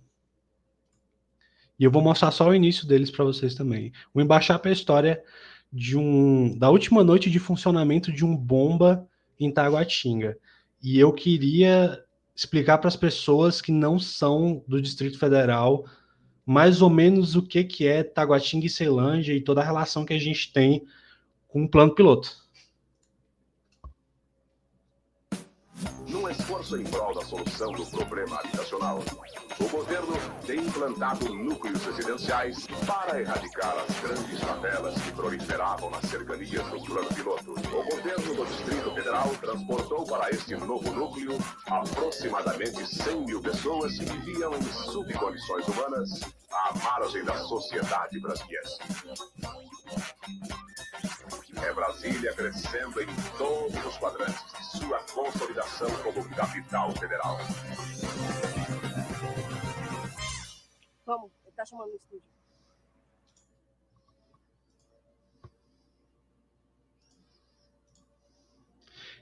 S3: E eu vou mostrar só o início deles para vocês também. O Embaixapa é a história de um da última noite de funcionamento de um bomba em Taguatinga. E eu queria explicar para as pessoas que não são do Distrito Federal mais ou menos o que, que é Taguatinga e Ceilândia e toda a relação que a gente tem com o plano piloto.
S2: Num esforço em prol da solução do problema habitacional, o governo tem implantado núcleos residenciais para erradicar as grandes favelas que proliferavam nas cercanias do plano piloto. O governo do Distrito Federal transportou para este novo núcleo aproximadamente
S3: 100 mil pessoas que viviam em subcondições humanas à margem da sociedade brasileira. É Brasília crescendo em todos os quadrantes sua consolidação como capital federal.
S1: Vamos, ele está chamando o estúdio.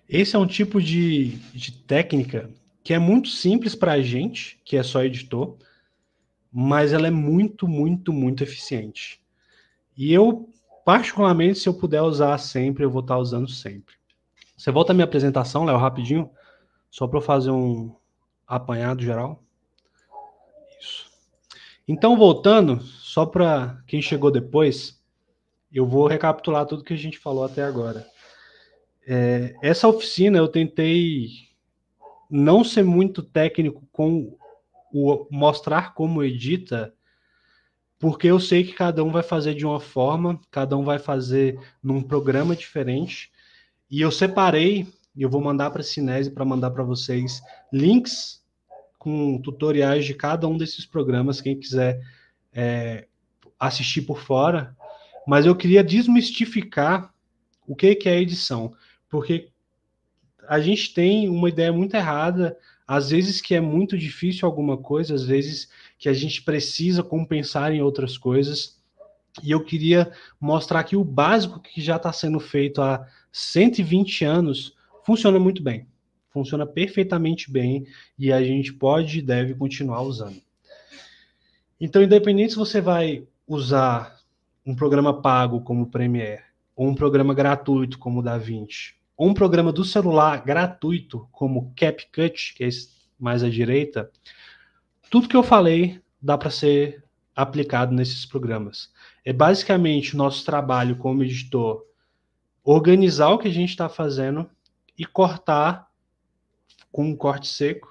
S3: Esse é um tipo de, de técnica que é muito simples para a gente, que é só editor, mas ela é muito, muito, muito eficiente. E eu, particularmente, se eu puder usar sempre, eu vou estar tá usando sempre. Você volta à minha apresentação, Léo, rapidinho, só para eu fazer um apanhado geral. Isso. Então, voltando, só para quem chegou depois, eu vou recapitular tudo que a gente falou até agora. É, essa oficina eu tentei não ser muito técnico com o mostrar como edita, porque eu sei que cada um vai fazer de uma forma, cada um vai fazer num programa diferente. E eu separei, e eu vou mandar para a Cinese para mandar para vocês links com tutoriais de cada um desses programas, quem quiser é, assistir por fora. Mas eu queria desmistificar o que, que é edição, porque a gente tem uma ideia muito errada, às vezes que é muito difícil alguma coisa, às vezes que a gente precisa compensar em outras coisas. E eu queria mostrar que o básico que já está sendo feito há 120 anos. Funciona muito bem. Funciona perfeitamente bem e a gente pode e deve continuar usando. Então, independente se você vai usar um programa pago como o Premiere, ou um programa gratuito como o DaVinci, ou um programa do celular gratuito como o CapCut, que é esse mais à direita, tudo que eu falei dá para ser aplicado nesses programas. É basicamente o nosso trabalho como editor organizar o que a gente está fazendo e cortar com um corte seco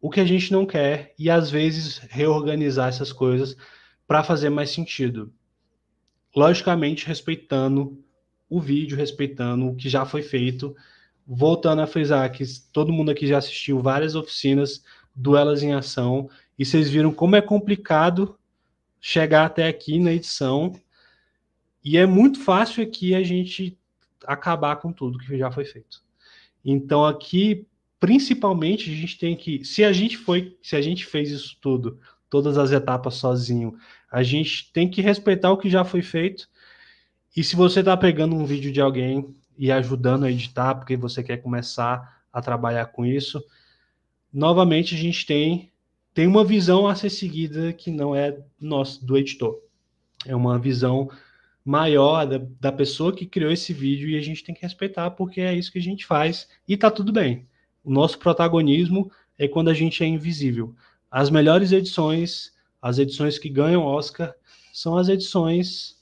S3: o que a gente não quer e às vezes reorganizar essas coisas para fazer mais sentido. Logicamente, respeitando o vídeo, respeitando o que já foi feito. Voltando a frisar que todo mundo aqui já assistiu várias oficinas do Elas em Ação e vocês viram como é complicado chegar até aqui na edição. E é muito fácil aqui a gente acabar com tudo que já foi feito. Então aqui, principalmente, a gente tem que, se a gente foi, se a gente fez isso tudo, todas as etapas sozinho, a gente tem que respeitar o que já foi feito. E se você está pegando um vídeo de alguém e ajudando a editar, porque você quer começar a trabalhar com isso, novamente a gente tem tem uma visão a ser seguida que não é nosso do editor. É uma visão maior da, da, pessoa que criou esse vídeo e a gente tem que respeitar porque é isso que a gente faz e tá tudo bem. O nosso protagonismo é quando a gente é invisível. As melhores edições, as edições que ganham Oscar, são as edições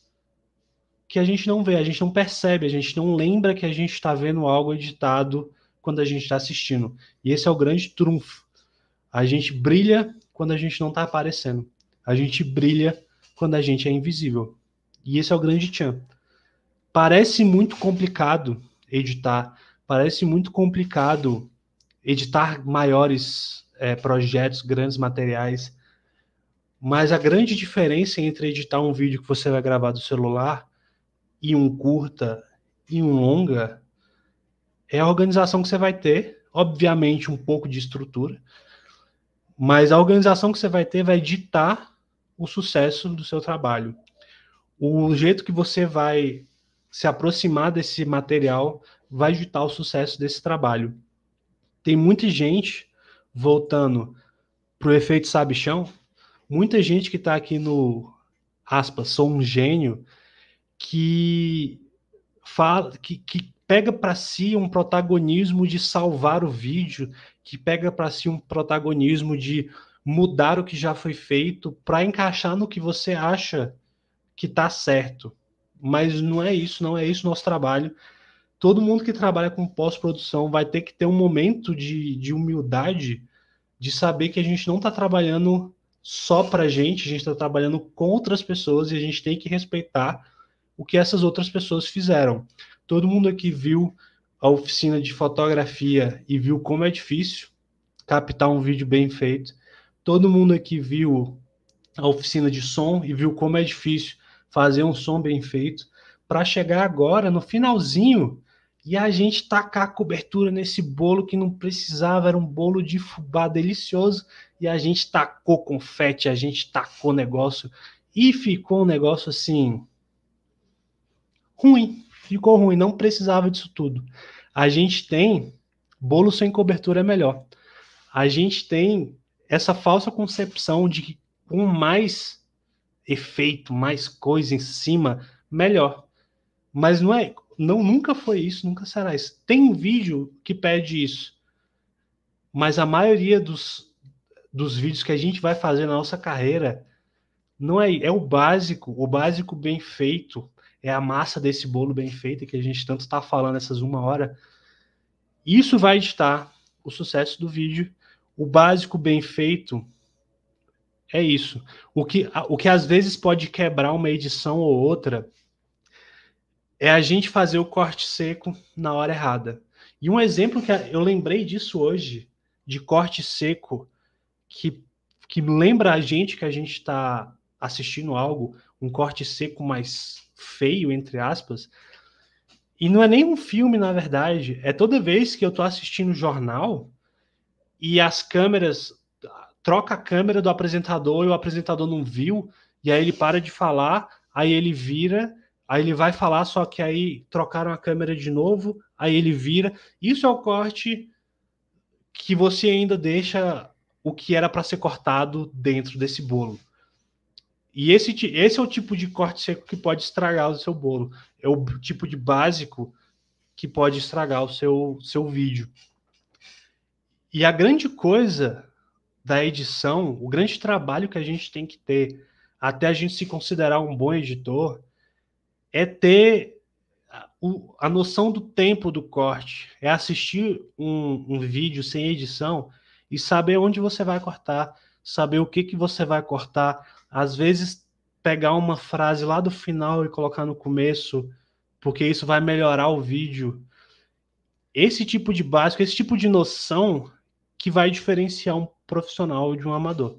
S3: que a gente não vê, a gente não percebe, a gente não lembra que a gente está vendo algo editado quando a gente está assistindo. E esse é o grande trunfo a gente brilha quando a gente não está aparecendo. A gente brilha quando a gente é invisível. E esse é o grande tchan. Parece muito complicado editar, parece muito complicado editar maiores é, projetos, grandes materiais. Mas a grande diferença entre editar um vídeo que você vai gravar do celular e um curta e um longa é a organização que você vai ter, obviamente um pouco de estrutura, mas a organização que você vai ter vai ditar o sucesso do seu trabalho. O jeito que você vai se aproximar desse material vai ditar o sucesso desse trabalho. Tem muita gente voltando para o efeito sabichão, muita gente que está aqui no aspas, sou um gênio, que fala que, que pega para si um protagonismo de salvar o vídeo, que pega para si um protagonismo de mudar o que já foi feito para encaixar no que você acha que está certo. Mas não é isso, não é isso nosso trabalho. Todo mundo que trabalha com pós-produção vai ter que ter um momento de, de humildade de saber que a gente não está trabalhando só para a gente, a gente está trabalhando com outras pessoas e a gente tem que respeitar o que essas outras pessoas fizeram. Todo mundo aqui viu a oficina de fotografia e viu como é difícil captar um vídeo bem feito. Todo mundo aqui viu a oficina de som e viu como é difícil fazer um som bem feito. Para chegar agora, no finalzinho, e a gente tacar a cobertura nesse bolo que não precisava, era um bolo de fubá delicioso, e a gente tacou confete, a gente tacou negócio, e ficou um negócio assim. ruim. Ficou ruim, não precisava disso tudo. A gente tem bolo sem cobertura é melhor. A gente tem essa falsa concepção de que com mais efeito, mais coisa em cima, melhor. Mas não é, não nunca foi isso, nunca será isso. Tem vídeo que pede isso. Mas a maioria dos, dos vídeos que a gente vai fazer na nossa carreira não é, é o básico, o básico bem feito é a massa desse bolo bem feita que a gente tanto está falando essas uma hora. Isso vai ditar o sucesso do vídeo. O básico bem feito é isso. O que, o que às vezes pode quebrar uma edição ou outra é a gente fazer o corte seco na hora errada. E um exemplo que eu lembrei disso hoje, de corte seco, que, que lembra a gente que a gente está assistindo algo, um corte seco mais feio, entre aspas. E não é nem um filme, na verdade. É toda vez que eu tô assistindo jornal e as câmeras. Troca a câmera do apresentador e o apresentador não viu, e aí ele para de falar, aí ele vira, aí ele vai falar, só que aí trocaram a câmera de novo, aí ele vira. Isso é o corte que você ainda deixa o que era para ser cortado dentro desse bolo. E esse, esse é o tipo de corte seco que pode estragar o seu bolo. É o tipo de básico que pode estragar o seu, seu vídeo. E a grande coisa da edição, o grande trabalho que a gente tem que ter até a gente se considerar um bom editor, é ter a noção do tempo do corte, é assistir um, um, vídeo sem edição e saber onde você vai cortar, saber o que, que você vai cortar, às vezes, pegar uma frase lá do final e colocar no começo, porque isso vai melhorar o vídeo. Esse tipo de básico, esse tipo de noção que vai diferenciar um profissional de um amador.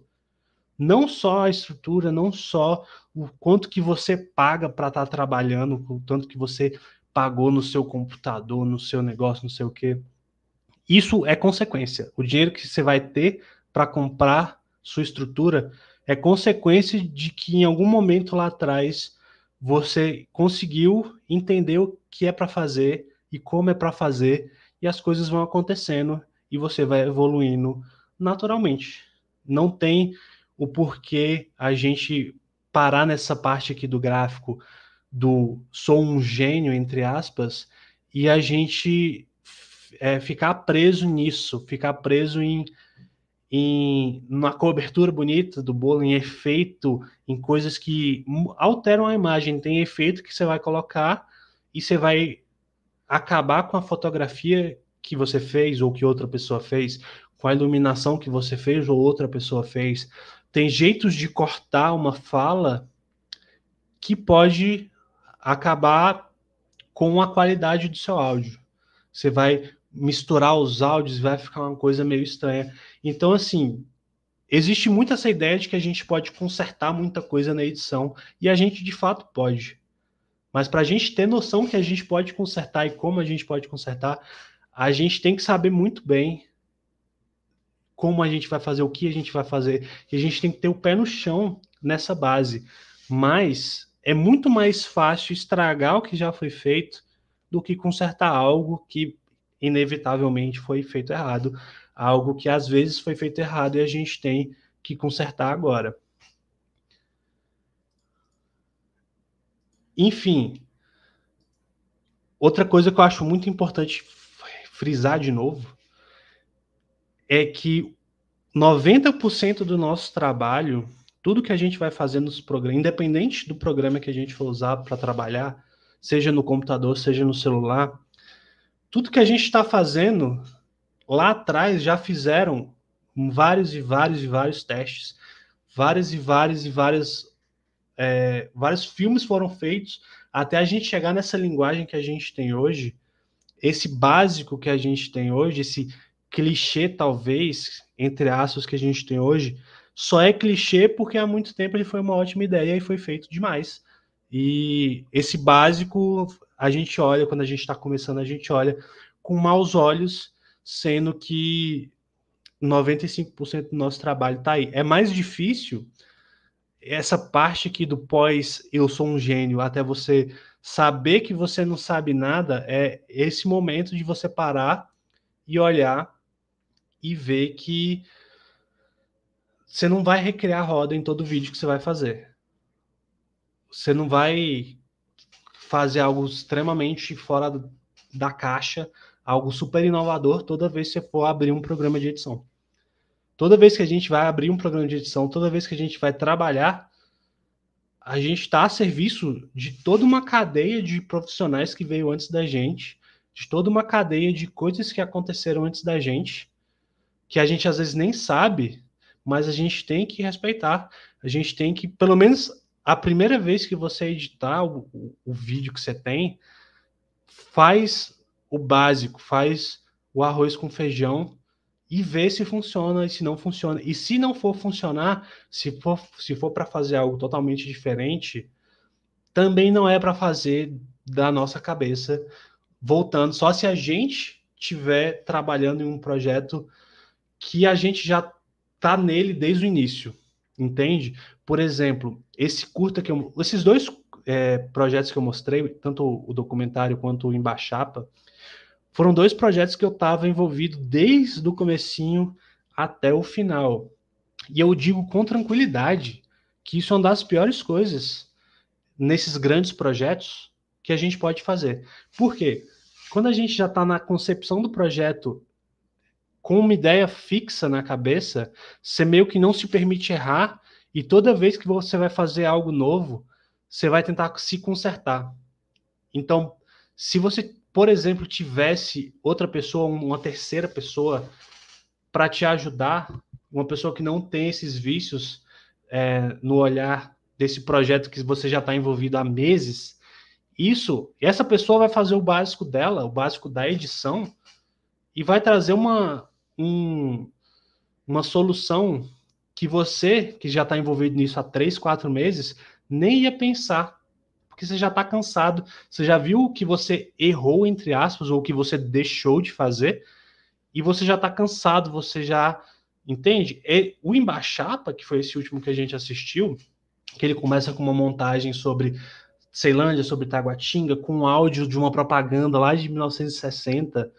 S3: Não só a estrutura, não só o quanto que você paga para estar tá trabalhando, o tanto que você pagou no seu computador, no seu negócio, não sei o quê. Isso é consequência. O dinheiro que você vai ter para comprar sua estrutura é consequência de que em algum momento lá atrás você conseguiu entender o que é para fazer e como é para fazer e as coisas vão acontecendo e você vai evoluindo naturalmente. Não tem o porquê a gente parar nessa parte aqui do gráfico do sou um gênio entre aspas e a gente é, ficar preso nisso, ficar preso em em na cobertura bonita do bolo, em efeito, em coisas que alteram a imagem. Tem efeito que você vai colocar e você vai acabar com a fotografia que você fez ou que outra pessoa fez, com a iluminação que você fez ou outra pessoa fez. Tem jeitos de cortar uma fala que pode acabar com a qualidade do seu áudio. Você vai misturar os áudios vai ficar uma coisa meio estranha. Então, assim, existe muito essa ideia de que a gente pode consertar muita coisa na edição, e a gente de fato pode. Mas para a gente ter noção que a gente pode consertar e como a gente pode consertar, a gente tem que saber muito bem como a gente vai fazer, o que a gente vai fazer, e a gente tem que ter o pé no chão nessa base. Mas é muito mais fácil estragar o que já foi feito do que consertar algo que inevitavelmente foi feito errado, algo que às vezes foi feito errado e a gente tem que consertar agora. Enfim, outra coisa que eu acho muito importante frisar de novo é que 90% do nosso trabalho, tudo que a gente vai fazer nos programas, independente do programa que a gente for usar para trabalhar, seja no computador, seja no celular, tudo que a gente está fazendo lá atrás já fizeram vários e vários e vários testes, vários e vários e várias é, vários filmes foram feitos até a gente chegar nessa linguagem que a gente tem hoje, esse básico que a gente tem hoje, esse clichê talvez entre aspas que a gente tem hoje, só é clichê porque há muito tempo ele foi uma ótima ideia e foi feito demais. E esse básico a gente olha, quando a gente está começando, a gente olha com maus olhos, sendo que 95% do nosso trabalho está aí. É mais difícil essa parte aqui do pós eu sou um gênio até você saber que você não sabe nada é esse momento de você parar e olhar e ver que você não vai recriar a roda em todo vídeo que você vai fazer. Você não vai fazer algo extremamente fora da caixa, algo super inovador toda vez que você for abrir um programa de edição. Toda vez que a gente vai abrir um programa de edição, toda vez que a gente vai trabalhar, a gente está a serviço de toda uma cadeia de profissionais que veio antes da gente, de toda uma cadeia de coisas que aconteceram antes da gente, que a gente às vezes nem sabe, mas a gente tem que respeitar. A gente tem que, pelo menos, a primeira vez que você editar o, o, o vídeo que você tem, faz o básico, faz o arroz com feijão e vê se funciona e se não funciona. E se não for funcionar, se for, se for para fazer algo totalmente diferente, também não é para fazer da nossa cabeça, voltando, só se a gente tiver trabalhando em um projeto que a gente já tá nele desde o início entende? Por exemplo, esse curta que eu, esses dois é, projetos que eu mostrei, tanto o documentário quanto o Embaixapa, foram dois projetos que eu estava envolvido desde o comecinho até o final. E eu digo com tranquilidade que isso é uma das piores coisas nesses grandes projetos que a gente pode fazer. Por quê? Quando a gente já está na concepção do projeto com uma ideia fixa na cabeça, você meio que não se permite errar, e toda vez que você vai fazer algo novo, você vai tentar se consertar. Então, se você, por exemplo, tivesse outra pessoa, uma terceira pessoa, para te ajudar, uma pessoa que não tem esses vícios é, no olhar desse projeto que você já está envolvido há meses, isso, essa pessoa vai fazer o básico dela, o básico da edição, e vai trazer uma, um, uma solução que você, que já está envolvido nisso há três, quatro meses, nem ia pensar. Porque você já está cansado, você já viu o que você errou, entre aspas, ou o que você deixou de fazer, e você já está cansado, você já. Entende? E, o Embaixapa, que foi esse último que a gente assistiu, que ele começa com uma montagem sobre Ceilândia, sobre Taguatinga, com áudio de uma propaganda lá de 1960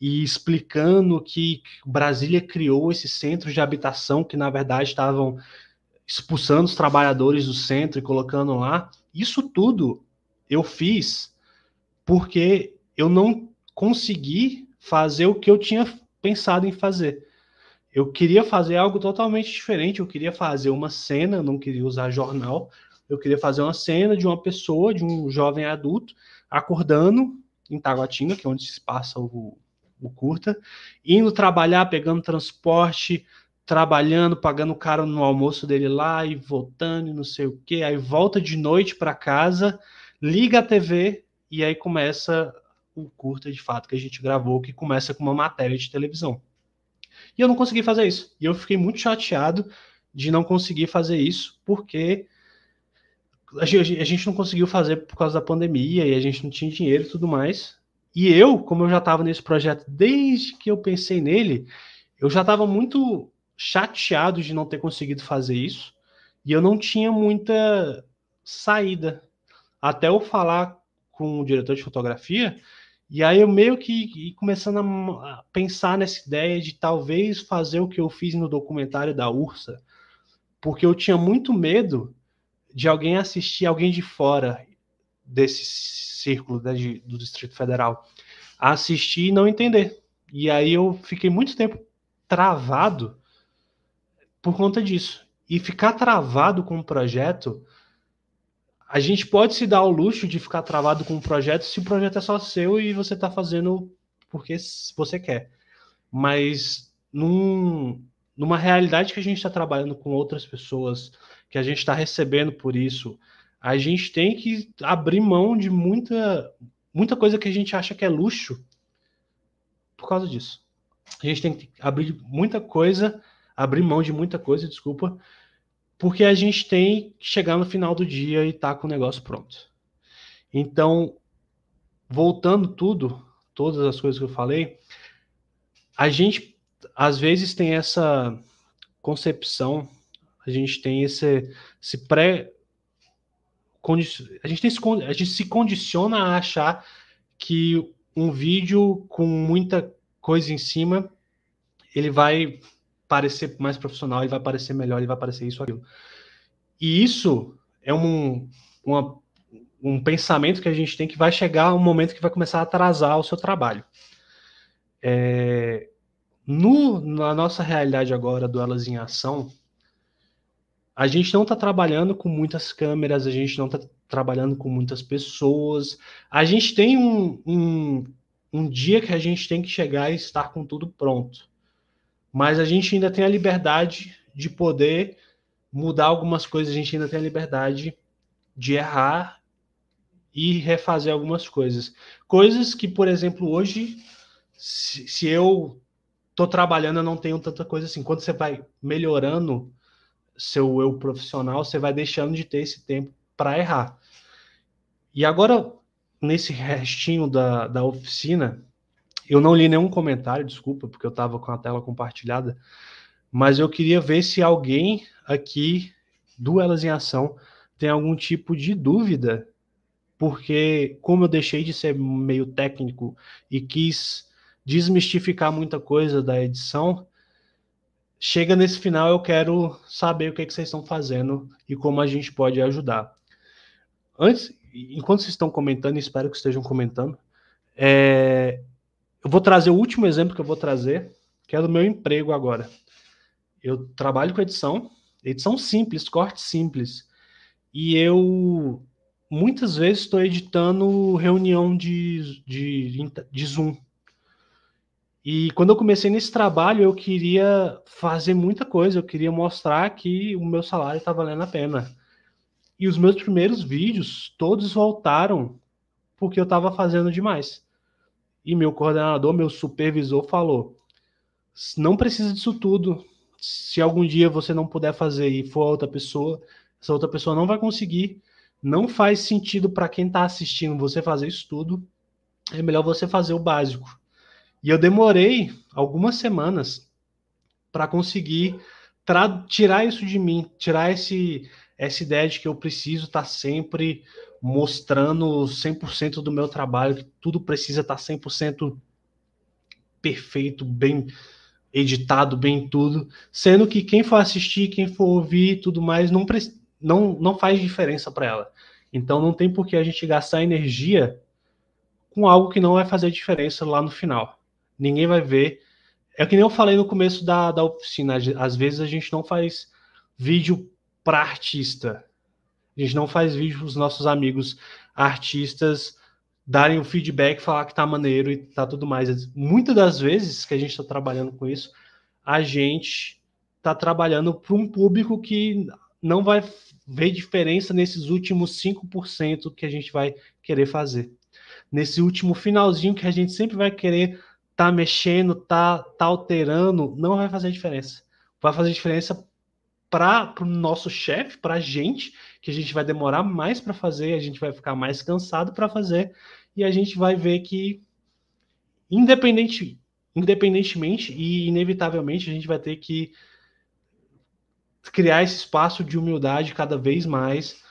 S3: e explicando que Brasília criou esses centros de habitação que, na verdade, estavam expulsando os trabalhadores do centro e colocando lá. Isso tudo eu fiz porque eu não consegui fazer o que eu tinha pensado em fazer. Eu queria fazer algo totalmente diferente, eu queria fazer uma cena, não queria usar jornal, eu queria fazer uma cena de uma pessoa, de um jovem adulto, acordando em Taguatinga, que é onde se passa o, o curta, indo trabalhar, pegando transporte, trabalhando, pagando o cara no almoço dele lá e voltando, e não sei o que Aí volta de noite para casa, liga a TV e aí começa o curta de fato que a gente gravou, que começa com uma matéria de televisão. E eu não consegui fazer isso. E eu fiquei muito chateado de não conseguir fazer isso, porque a gente não conseguiu fazer por causa da pandemia e a gente não tinha dinheiro e tudo mais. E eu, como eu já estava nesse projeto desde que eu pensei nele, eu já estava muito chateado de não ter conseguido fazer isso e eu não tinha muita saída. Até eu falar com o diretor de fotografia, e aí eu meio que começando a pensar nessa ideia de talvez fazer o que eu fiz no documentário da Ursa, porque eu tinha muito medo de alguém assistir alguém de fora desse círculo né, de, do Distrito Federal a assistir e não entender. E aí eu fiquei muito tempo travado por conta disso. E ficar travado com o um projeto, a gente pode se dar o luxo de ficar travado com o um projeto se o projeto é só seu e você está fazendo porque você quer. Mas num, numa realidade que a gente está trabalhando com outras pessoas, que a gente está recebendo por isso, a gente tem que abrir mão de muita, muita coisa que a gente acha que é luxo por causa disso. A gente tem que abrir muita coisa, abrir mão de muita coisa, desculpa, porque a gente tem que chegar no final do dia e tá com o negócio pronto. Então, voltando tudo, todas as coisas que eu falei, a gente às vezes tem essa concepção, a gente tem esse, esse pré a gente, se, a gente se condiciona a achar que um vídeo com muita coisa em cima ele vai parecer mais profissional, ele vai parecer melhor, ele vai parecer isso, aquilo. E isso é um, uma, um pensamento que a gente tem que vai chegar um momento que vai começar a atrasar o seu trabalho. É, no, na nossa realidade agora do Elas em Ação, a gente não está trabalhando com muitas câmeras, a gente não está trabalhando com muitas pessoas. A gente tem um, um, um, dia que a gente tem que chegar e estar com tudo pronto. Mas a gente ainda tem a liberdade de poder mudar algumas coisas, a gente ainda tem a liberdade de errar e refazer algumas coisas. Coisas que, por exemplo, hoje, se, se eu estou trabalhando, eu não tenho tanta coisa assim. Quando você vai melhorando seu eu profissional, você vai deixando de ter esse tempo para errar. E agora, nesse restinho da, da oficina, eu não li nenhum comentário, desculpa, porque eu estava com a tela compartilhada, mas eu queria ver se alguém aqui do Elas em Ação tem algum tipo de dúvida, porque como eu deixei de ser meio técnico e quis desmistificar muita coisa da edição, chega nesse final, eu quero saber o que, é que vocês estão fazendo e como a gente pode ajudar. Antes, enquanto vocês estão comentando, espero que estejam comentando, é, eu vou trazer o último exemplo que eu vou trazer, que é do meu emprego agora. Eu trabalho com edição, edição simples, corte simples. E eu muitas vezes estou editando reunião de, de, de Zoom. E quando eu comecei nesse trabalho, eu queria fazer muita coisa, eu queria mostrar que o meu salário estava tá valendo a pena. E os meus primeiros vídeos, todos voltaram porque eu estava fazendo demais. E meu coordenador, meu supervisor falou: não precisa disso tudo. Se algum dia você não puder fazer e for outra pessoa, essa outra pessoa não vai conseguir. Não faz sentido para quem está assistindo você fazer isso tudo. É melhor você fazer o básico. E eu demorei algumas semanas para conseguir tirar isso de mim, tirar esse, essa ideia de que eu preciso estar tá sempre mostrando 100% do meu trabalho, que tudo precisa estar tá 100% perfeito, bem editado, bem tudo, sendo que quem for assistir, quem for ouvir, tudo mais não não, não faz diferença para ela. Então não tem por que a gente gastar energia com algo que não vai fazer diferença lá no final ninguém vai ver. É que nem eu falei no começo da, da oficina, às vezes a gente não faz vídeo para artista. A gente não faz vídeo para os nossos amigos artistas darem o feedback, falar que tá maneiro e tá tudo mais. Muitas das vezes que a gente está trabalhando com isso, a gente está trabalhando para um público que não vai ver diferença nesses últimos 5% que a gente vai querer fazer. Nesse último finalzinho que a gente sempre vai querer tá mexendo, tá, tá alterando, não vai fazer diferença. Vai fazer diferença para o nosso chefe, para a gente, que a gente vai demorar mais para fazer, a gente vai ficar mais cansado para fazer, e a gente vai ver que, independente, independentemente e inevitavelmente, a gente vai ter que criar esse espaço de humildade cada vez mais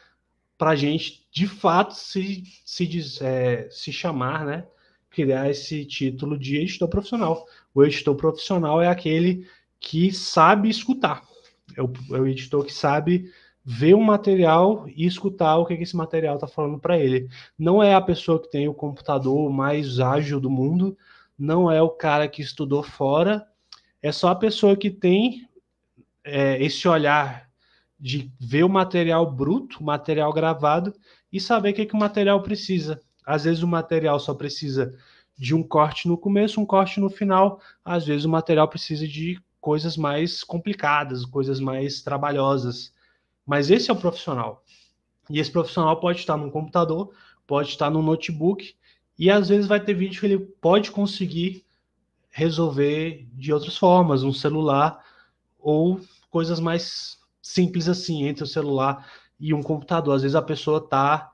S3: para a gente, de fato, se, se, diz, é, se chamar né, criar esse título de editor profissional. O editor profissional é aquele que sabe escutar, é o, é o editor que sabe ver um material e escutar o que, que esse material está falando para ele. Não é a pessoa que tem o computador mais ágil do mundo, não é o cara que estudou fora, é só a pessoa que tem é, esse olhar de ver o material bruto, o material gravado e saber o que, que o material precisa. Às vezes o material só precisa de um corte no começo, um corte no final. Às vezes o material precisa de coisas mais complicadas, coisas mais trabalhosas. Mas esse é o profissional. E esse profissional pode estar num computador, pode estar num notebook, e às vezes vai ter vídeo que ele pode conseguir resolver de outras formas, um celular ou coisas mais simples assim entre o celular e um computador. Às vezes a pessoa está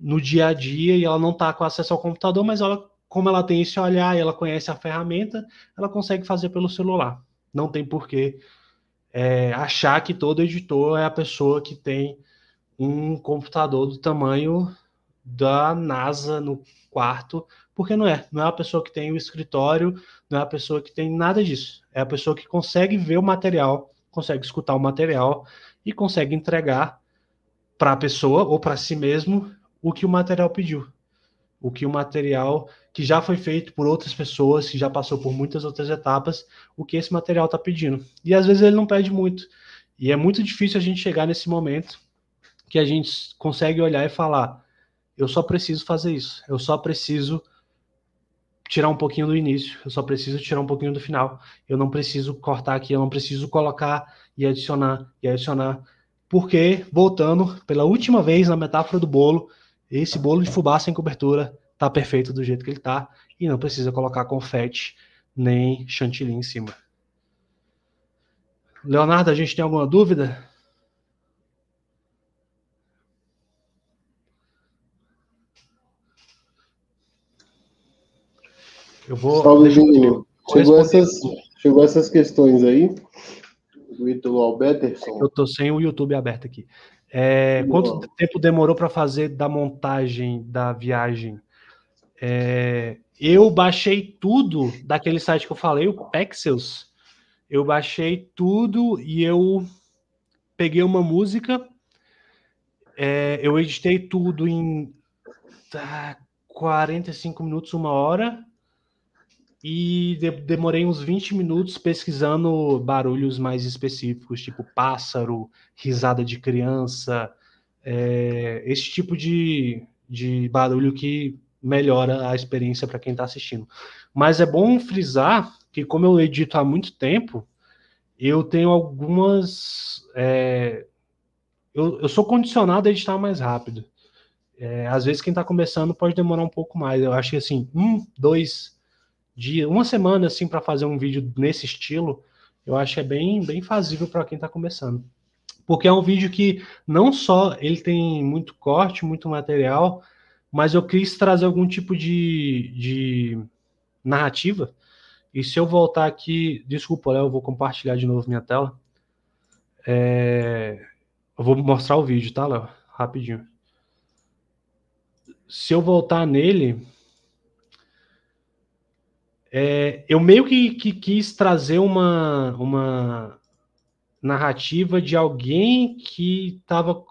S3: no dia a dia e ela não está com acesso ao computador, mas ela, como ela tem esse olhar e ela conhece a ferramenta, ela consegue fazer pelo celular. Não tem porquê é, achar que todo editor é a pessoa que tem um computador do tamanho da NASA no quarto, porque não é. Não é a pessoa que tem o escritório, não é a pessoa que tem nada disso. É a pessoa que consegue ver o material, consegue escutar o material e consegue entregar para a pessoa ou para si mesmo o que o material pediu. O que o material que já foi feito por outras pessoas, que já passou por muitas outras etapas, o que esse material está pedindo. E às vezes ele não pede muito. E é muito difícil a gente chegar nesse momento que a gente consegue olhar e falar: eu só preciso fazer isso, eu só preciso tirar um pouquinho do início, eu só preciso tirar um pouquinho do final, eu não preciso cortar aqui, eu não preciso colocar e adicionar e adicionar. Porque, voltando pela última vez na metáfora do bolo, esse bolo de fubá sem cobertura tá perfeito do jeito que ele tá e não precisa colocar confete nem chantilly em cima. Leonardo, a gente tem alguma dúvida?
S1: Eu vou. Salve, Júnior. Chegou essas, chegou essas questões aí do Ítalo Eu
S3: tô sem o YouTube aberto aqui. É, quanto tempo demorou para fazer da montagem da viagem? É, eu baixei tudo daquele site que eu falei, o Pexels. Eu baixei tudo e eu peguei uma música. É, eu editei tudo em tá, 45 minutos, uma hora e de demorei uns 20 minutos pesquisando barulhos mais específicos, tipo pássaro, risada de criança, é, esse tipo de, de barulho que melhora a experiência para quem está assistindo. Mas é bom frisar que, como eu edito há muito tempo, eu tenho algumas. É, eu, eu sou condicionado a editar mais rápido. É, às vezes, quem está começando pode demorar um pouco mais. Eu acho que assim, um, dois dias, uma semana assim para fazer um vídeo nesse estilo, eu acho que é bem, bem fazível para quem está começando. Porque é um vídeo que não só ele tem muito corte, muito material, mas eu quis trazer algum tipo de, de narrativa. E se eu voltar aqui, desculpa, Léo, eu vou compartilhar de novo minha tela. É... Eu vou mostrar o vídeo, tá, Léo? Rapidinho. Se eu voltar nele, é, eu meio que, que, quis trazer uma, uma narrativa de alguém que estava.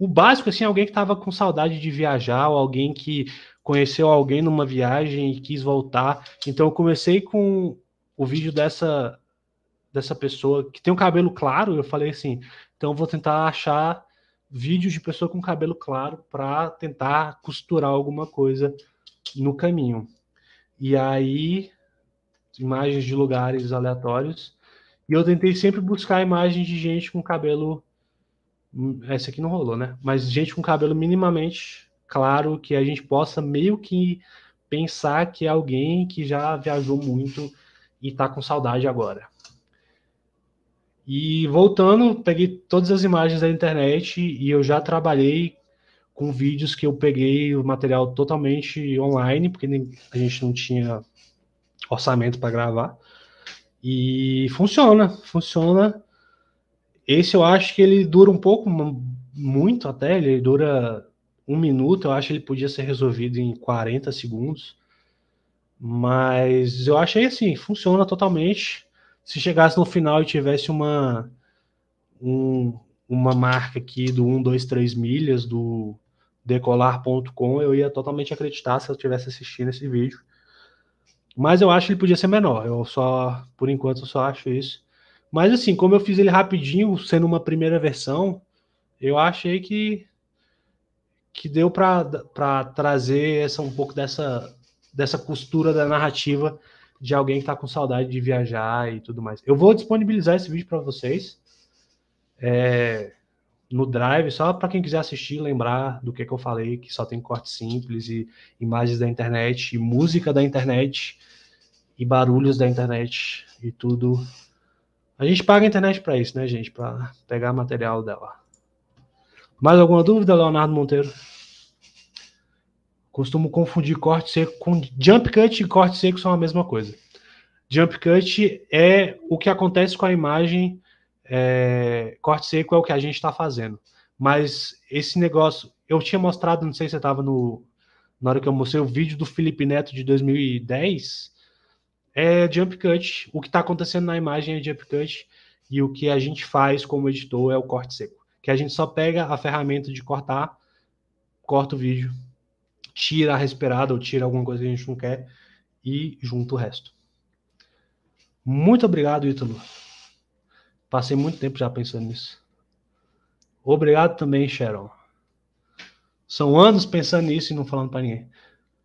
S3: O básico, assim, alguém que estava com saudade de viajar, ou alguém que conheceu alguém numa viagem e quis voltar. Então, eu comecei com o vídeo dessa, dessa pessoa que tem um cabelo claro. Eu falei assim: então, vou tentar achar vídeos de pessoa com cabelo claro para tentar costurar alguma coisa no caminho e aí imagens de lugares aleatórios. E eu tentei sempre buscar imagens de gente com cabelo. Hum, essa aqui não rolou, né? Mas gente com cabelo minimamente claro, que a gente possa meio que pensar que é alguém que já viajou muito e tá com saudade agora. E voltando, peguei todas as imagens da internet e eu já trabalhei com vídeos que eu peguei o material totalmente online, porque a gente não tinha orçamento para gravar. E funciona, funciona. Esse eu acho que ele dura um pouco, muito até, ele dura um minuto, eu acho que ele podia ser resolvido em 40 segundos. Mas eu achei assim, funciona totalmente. Se chegasse no final e tivesse uma um, uma marca aqui do 1, 2, 3 milhas, do decolar.com, eu ia totalmente acreditar se eu estivesse assistindo esse vídeo. Mas eu acho que ele podia ser menor. Eu só, por enquanto, eu só acho isso. Mas assim, como eu fiz ele rapidinho, sendo uma primeira versão, eu achei que que deu para trazer essa um pouco dessa dessa costura da narrativa de alguém que está com saudade de viajar e tudo mais. Eu vou disponibilizar esse vídeo para vocês. É, no Drive, só para quem quiser assistir, lembrar do que, que eu falei, que só tem corte simples e imagens da internet, e música da internet, e barulhos da internet, e tudo. A gente paga a internet para isso, né, gente? Para pegar material dela. Mais alguma dúvida, Leonardo Monteiro? Costumo confundir corte seco com. Jump cut e corte seco são a mesma coisa. Jump cut é o que acontece com a imagem é, corte seco é o que a gente está fazendo. Mas esse negócio, eu tinha mostrado, não sei se você estava no. Na hora que eu mostrei o vídeo do Felipe Neto de 2010, é jump cut. O que está acontecendo na imagem é jump cut. E o que a gente faz como editor é o corte seco. Que a gente só pega a ferramenta de cortar, corta o vídeo, tira a respirada ou tira alguma coisa que a gente não quer e junta o resto. Muito obrigado, Ítalo. Passei muito tempo já pensando nisso. Obrigado também, Sharon. São anos pensando nisso e não falando para ninguém.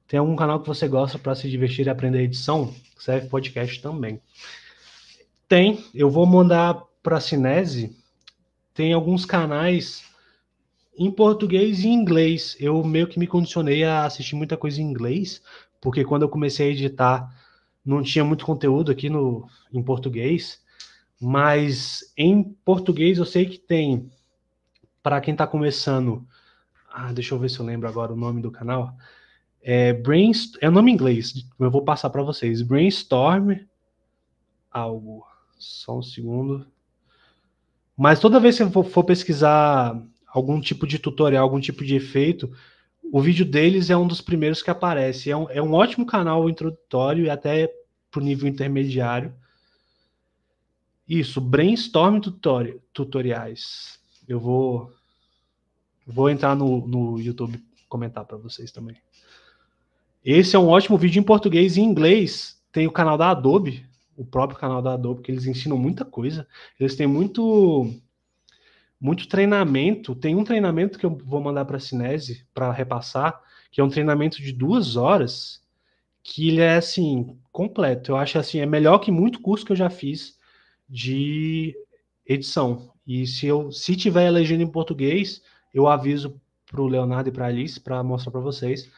S3: Tem algum canal que você gosta para se divertir e aprender edição? Serve podcast também. Tem, eu vou mandar para a Cinese. Tem alguns canais em português e inglês. Eu meio que me condicionei a assistir muita coisa em inglês, porque quando eu comecei a editar, não tinha muito conteúdo aqui no em português mas em português eu sei que tem para quem está começando. Ah, deixa eu ver se eu lembro agora o nome do canal. É, Brainst é o nome em inglês, eu vou passar para vocês. Brainstorm algo. Só um segundo. Mas toda vez que eu for pesquisar algum tipo de tutorial, algum tipo de efeito, o vídeo deles é um dos primeiros que aparece. É um, é um ótimo canal introdutório e até para o nível intermediário isso, brainstorm tutori tutoriais. Eu vou vou entrar no, no YouTube comentar para vocês também. Esse é um ótimo vídeo em português e em inglês. Tem o canal da Adobe, o próprio canal da Adobe, que eles ensinam muita coisa. Eles têm muito muito treinamento. Tem um treinamento que eu vou mandar para a Cinese para repassar, que é um treinamento de duas horas, que ele é assim completo. Eu acho assim é melhor que muito curso que eu já fiz de edição. E se eu se tiver legenda em português, eu aviso para o Leonardo e para a Alice para mostrar para vocês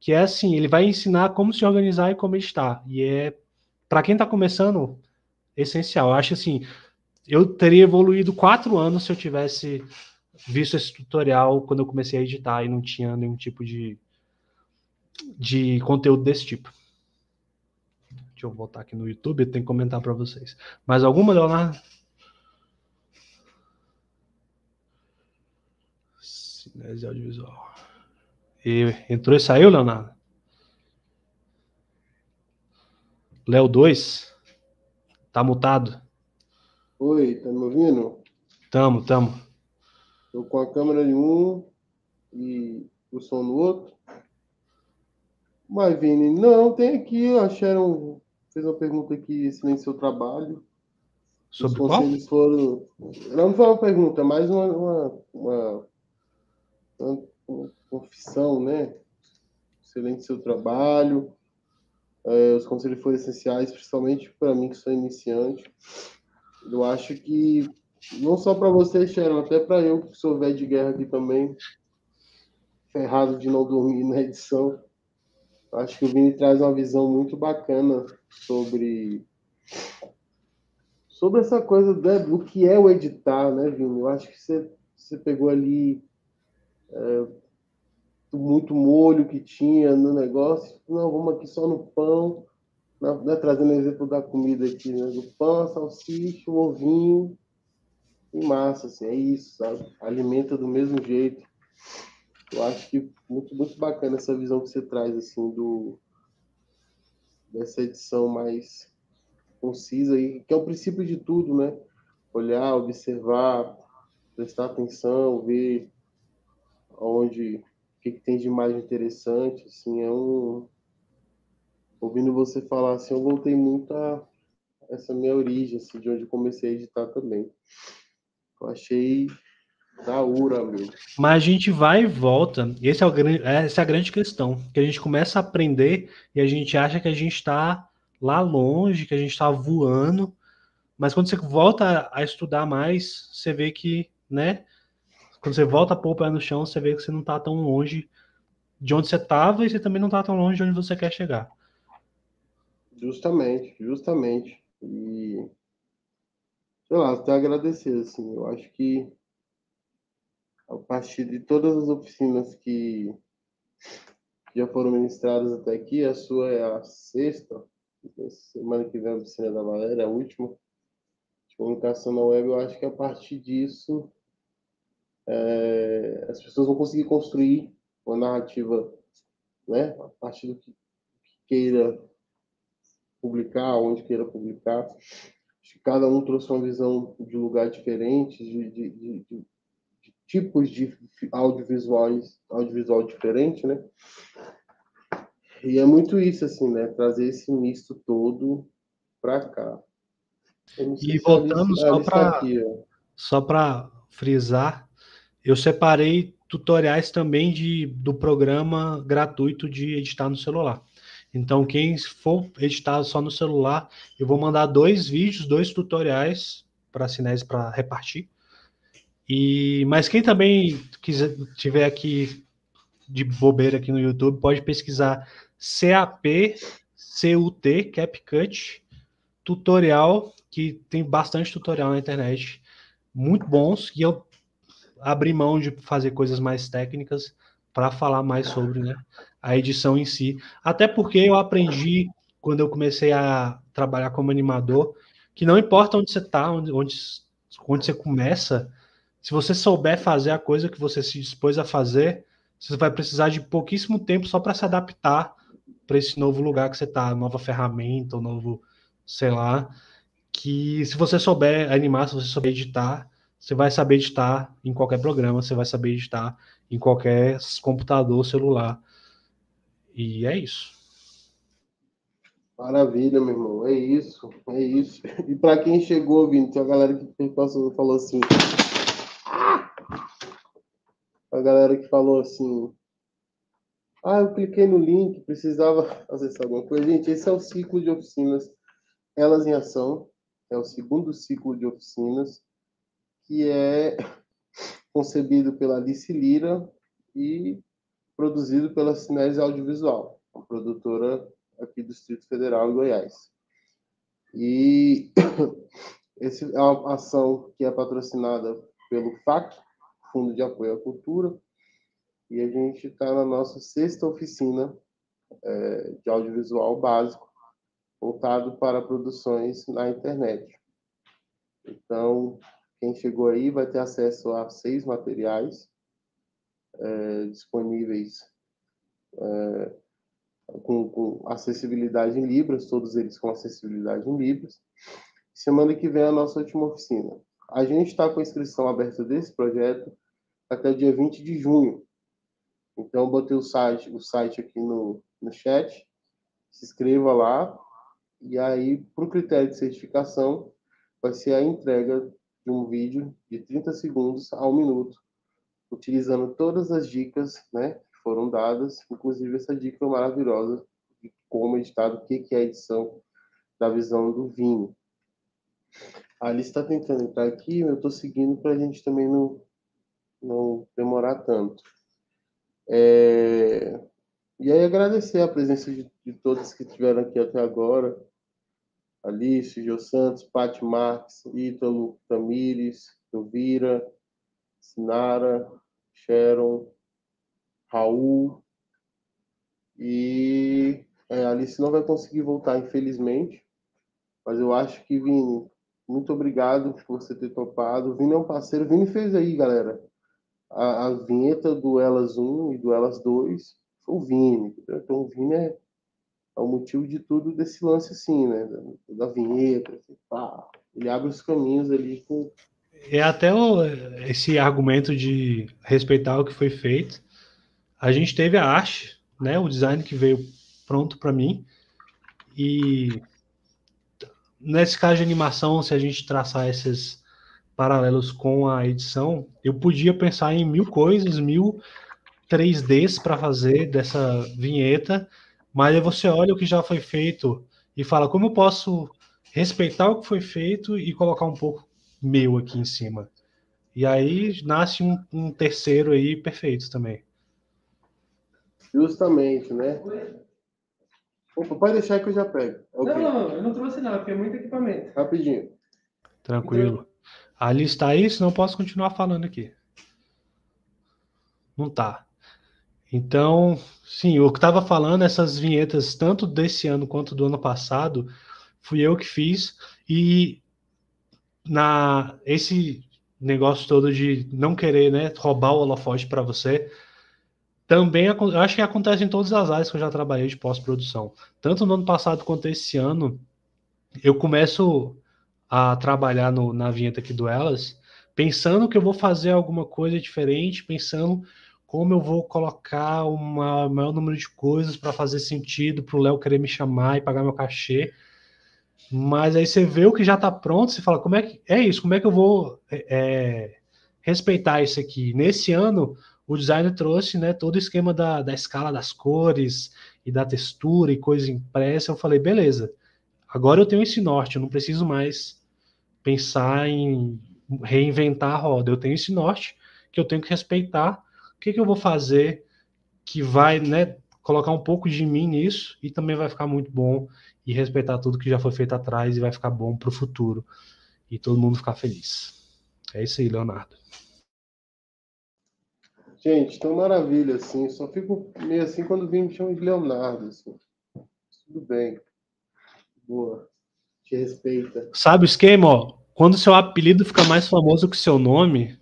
S3: que é assim, ele vai ensinar como se organizar e como editar. E é para quem está começando essencial. Eu acho assim, eu teria evoluído quatro anos se eu tivesse visto esse tutorial quando eu comecei a editar e não tinha nenhum tipo de, de conteúdo desse tipo eu voltar aqui no YouTube tem que comentar para vocês. Mais alguma, Leonardo? Cinese Audiovisual. E entrou e saiu, Leonardo? Léo 2? Tá mutado.
S1: Oi, tá me ouvindo?
S3: Tamo, tamo.
S1: Tô com a câmera de um e o som no outro. Mas, Vini, não, tem aqui, acharam fez uma pergunta aqui excelente seu trabalho. Sobre os conselhos qual? foram. Não foi uma pergunta, é mais uma, uma, uma, uma confissão, né? Excelente seu trabalho. É, os conselhos foram essenciais, principalmente para mim que sou iniciante. Eu acho que não só para você, Sharon, até para eu que sou velho de guerra aqui também, ferrado de não dormir na edição. Acho que o Vini traz uma visão muito bacana sobre sobre essa coisa né, do que é o editar, né, Vini? Eu acho que você, você pegou ali é, muito molho que tinha no negócio. Não, vamos aqui só no pão, né, trazendo o exemplo da comida aqui, né, do pão, a salsicha, o ovinho e massa, assim, é isso, sabe? Alimenta do mesmo jeito. Eu acho que muito, muito bacana essa visão que você traz, assim, do, dessa edição mais concisa e que é o princípio de tudo, né? Olhar, observar, prestar atenção, ver onde o que, que tem de mais interessante, assim, é um ouvindo você falar assim, eu voltei muito a essa minha origem, assim, de onde comecei a editar também. Eu achei da URA, meu.
S3: Mas a gente vai e volta. E esse é o grande, essa é a grande questão. Que a gente começa a aprender e a gente acha que a gente está lá longe, que a gente está voando. Mas quando você volta a estudar mais, você vê que, né? Quando você volta a pôr o pé no chão, você vê que você não está tão longe de onde você estava e você também não está tão longe de onde você quer chegar.
S1: Justamente, justamente. E sei lá, até agradecer, assim, eu acho que a partir de todas as oficinas que, que já foram ministradas até aqui, a sua é a sexta, semana que vem a oficina da Valéria, é a última, de comunicação na web, eu acho que a partir disso é, as pessoas vão conseguir construir uma narrativa, né, a partir do que, que queira publicar, onde queira publicar. Acho que cada um trouxe uma visão de lugar diferente, de, de, de tipos de audiovisuais, audiovisual diferente, né? E é muito isso, assim, né? Trazer esse misto todo para cá. E voltando é só para
S3: só para frisar, eu separei tutoriais também de, do programa gratuito de editar no celular. Então, quem for editar só no celular, eu vou mandar dois vídeos, dois tutoriais para a para repartir. E mas quem também quiser tiver aqui de bobeira aqui no YouTube pode pesquisar CAP CUT CapCut tutorial que tem bastante tutorial na internet muito bons e eu abri mão de fazer coisas mais técnicas para falar mais sobre né, a edição em si. Até porque eu aprendi quando eu comecei a trabalhar como animador que não importa onde você está, onde, onde, onde você começa, se você souber fazer a coisa que você se dispôs a fazer, você vai precisar de pouquíssimo tempo só para se adaptar para esse novo lugar que você está, nova ferramenta, novo, sei lá. Que se você souber animar, se você souber editar, você vai saber editar em qualquer programa, você vai saber editar em qualquer computador, celular. E é isso.
S1: Maravilha, meu irmão. É isso, é isso. E para quem chegou, Vini, tem a galera que passou, falou assim: a galera que falou assim: ah, eu cliquei no link, precisava acessar alguma coisa. Gente, esse é o ciclo de oficinas Elas em Ação, é o segundo ciclo de oficinas, que é concebido pela Alice Lira e produzido pela Cinese Audiovisual, uma produtora aqui do Distrito Federal em Goiás. E esse é uma ação que é patrocinada pelo FAC, Fundo de Apoio à Cultura, e a gente está na nossa sexta oficina é, de audiovisual básico, voltado para produções na internet. Então, quem chegou aí vai ter acesso a seis materiais é, disponíveis é, com, com, acessibilidade em Libras, todos eles com acessibilidade em Libras. Semana que vem é a nossa última oficina. A gente está com inscrição aberta desse projeto até o dia 20 de junho. Então, botei o site, o site aqui no, no chat, se inscreva lá, e aí, para o critério de certificação, vai ser a entrega de um vídeo de 30 segundos a um minuto, utilizando todas as dicas né, que foram dadas, inclusive essa dica é maravilhosa de como editar, o que, que é a edição da visão do vinho. A Alice está tentando entrar aqui, eu estou seguindo para a gente também não, não demorar tanto. É... E aí agradecer a presença de, de todos que estiveram aqui até agora. Alice, Gil Santos, Paty Marques, Ítalo, Tamires, Elvira, Sinara, Sharon, Raul. E é, Alice não vai conseguir voltar, infelizmente. Mas eu acho que, Vini, muito obrigado por você ter topado. Vini é um parceiro. Vini fez aí, galera a, a vinheta do Elas 1 e do Elas 2 foi o Vini. Entendeu? Então o Vini é, é o motivo de tudo desse lance assim, né? Da, da vinheta, assim, pá. Ele abre os caminhos ali com.
S3: É até o, esse argumento de respeitar o que foi feito. A gente teve a arte, né? O design que veio pronto para mim. E nesse caso de animação, se a gente traçar esses paralelos com a edição, eu podia pensar em mil coisas, mil 3Ds para fazer dessa vinheta, mas aí você olha o que já foi feito e fala como eu posso respeitar o que foi feito e colocar um pouco meu aqui em cima. E aí nasce um, um terceiro aí perfeito também.
S1: Justamente, né? Opa, pode deixar que eu já pego. Okay. Não, não, eu não trouxe nada, porque é muito equipamento. Rapidinho.
S3: Tranquilo. Então... A lista tá aí, senão posso continuar falando aqui. Não tá. Então, sim, o que estava falando, essas vinhetas, tanto desse ano quanto do ano passado, fui eu que fiz. E na esse negócio todo de não querer né, roubar o holofote para você, também eu acho que acontece em todas as áreas que eu já trabalhei de pós-produção. Tanto no ano passado quanto esse ano, eu começo a trabalhar no, na vinheta aqui do Elas, pensando que eu vou fazer alguma coisa diferente, pensando como eu vou colocar o maior número de coisas para fazer sentido, para o Léo querer me chamar e pagar meu cachê. Mas aí você vê o que já está pronto, você fala, como é que é isso? Como é que eu vou é, é respeitar isso aqui? Nesse ano, o designer trouxe né, todo o esquema da, da escala das cores e da textura e coisa impressa. Eu falei, beleza, agora eu tenho esse norte, eu não preciso mais pensar em reinventar a roda. Eu tenho esse norte que eu tenho que respeitar. O que, que eu vou fazer que vai, né, colocar um pouco de mim nisso e também vai ficar muito bom e respeitar tudo que já foi feito atrás e vai ficar bom para o futuro e todo mundo ficar feliz. É isso aí, Leonardo.
S1: Gente, então maravilha, assim. Só fico meio assim quando vim me chamar de Leonardo, assim. Tudo bem. Boa. Te
S3: respeita. Sabe o esquema, ó? Quando seu apelido fica mais famoso que seu nome,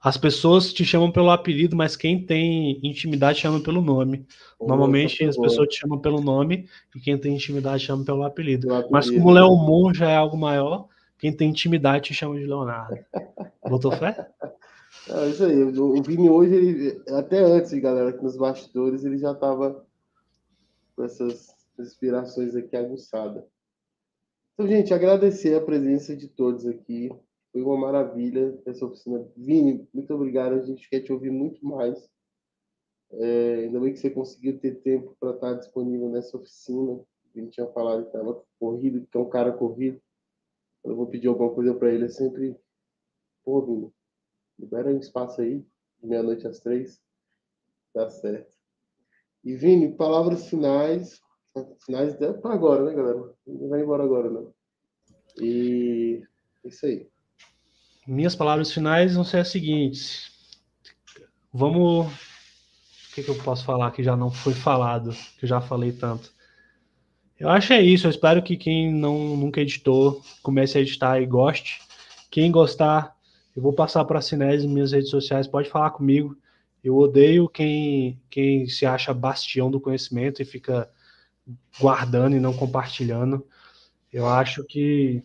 S3: as pessoas te chamam pelo apelido, mas quem tem intimidade chama pelo nome. Oh, Normalmente as pessoas te chamam pelo nome e quem tem intimidade chama pelo apelido. apelido. Mas como Léo Mon já é algo maior, quem tem intimidade te chama de Leonardo. Botou fé?
S1: É isso aí. O Vini hoje, ele, até antes, galera, aqui nos bastidores ele já estava com essas inspirações aqui aguçadas. Então, gente, agradecer a presença de todos aqui. Foi uma maravilha essa oficina. Vini, muito obrigado. A gente quer te ouvir muito mais. É, ainda bem que você conseguiu ter tempo para estar tá disponível nessa oficina. A gente tinha falado que estava corrido, que é um cara corrido. Quando eu vou pedir alguma coisa para ele, é sempre: pô, Vini, libera um espaço aí, meia-noite às três. Tá certo. E Vini, palavras finais, Finais é para tá agora, né, galera? Não vai embora agora, não. Né? E é isso aí.
S3: Minhas palavras finais vão ser as seguintes. Vamos. O que, que eu posso falar que já não foi falado, que eu já falei tanto? Eu acho é isso. Eu espero que quem não, nunca editou comece a editar e goste. Quem gostar, eu vou passar para a Cinese minhas redes sociais. Pode falar comigo. Eu odeio quem, quem se acha bastião do conhecimento e fica guardando e não compartilhando. Eu acho que,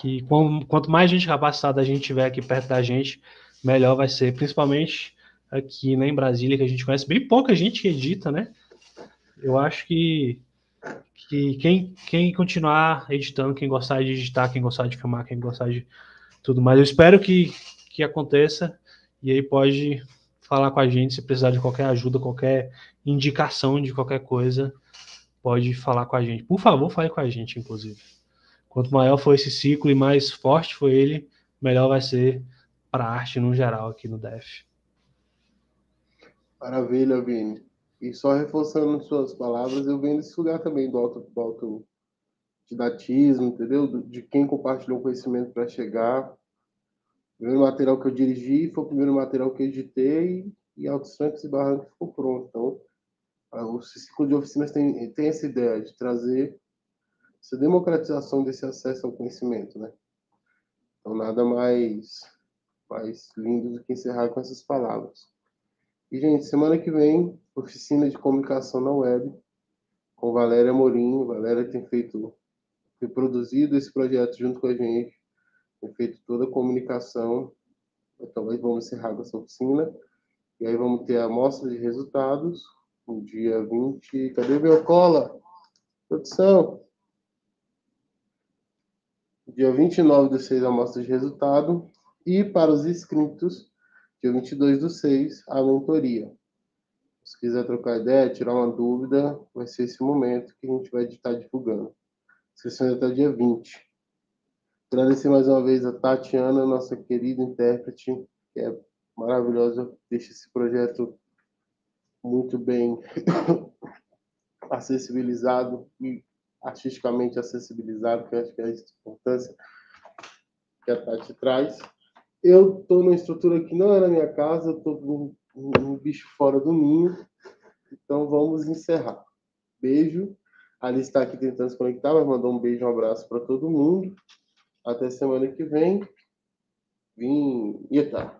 S3: que quanto mais gente capacitada a gente tiver aqui perto da gente, melhor vai ser, principalmente aqui né, em Brasília, que a gente conhece bem pouca gente que edita, né? Eu acho que, que quem, quem continuar editando, quem gostar de editar, quem gostar de filmar, quem gostar de tudo mais, eu espero que, que aconteça e aí pode falar com a gente se precisar de qualquer ajuda, qualquer indicação de qualquer coisa, pode falar com a gente. Por favor, fale com a gente, inclusive. Quanto maior for esse ciclo e mais forte for ele, melhor vai ser para a arte no geral aqui no DEF.
S1: Maravilha, Vini. E só reforçando suas palavras, eu venho desse lugar também do auto, do autodidatismo, entendeu? De quem compartilhou conhecimento para chegar primeiro material que eu dirigi foi o primeiro material que eu editei e Altos Trancos e Barrancos ficou pronto. Então, a, o ciclo de oficinas tem, tem essa ideia de trazer essa democratização desse acesso ao conhecimento, né? Então, nada mais, mais lindo do que encerrar com essas palavras. E, gente, semana que vem, oficina de comunicação na web, com Valéria Morim. Valéria tem feito, tem produzido esse projeto junto com a gente. Foi feita toda a comunicação. Talvez vamos encerrar com essa oficina. E aí vamos ter a amostra de resultados no dia 20. Cadê meu cola? Produção! Dia 29 do 6, a amostra de resultado. E para os inscritos, dia 22 do 6, a mentoria. Se quiser trocar ideia, tirar uma dúvida, vai ser esse momento que a gente vai estar divulgando. A inscrição é até tá dia 20. Agradecer mais uma vez a Tatiana, nossa querida intérprete, que é maravilhosa, deixa esse projeto muito bem acessibilizado e artisticamente acessibilizado, que eu acho que é a importância que a Tati traz. Eu estou numa estrutura que não é na minha casa, estou um, um bicho fora do ninho, então vamos encerrar. Beijo. Ali está aqui tentando se conectar, mas mandou um beijo, um abraço para todo mundo. Até semana que vem. tá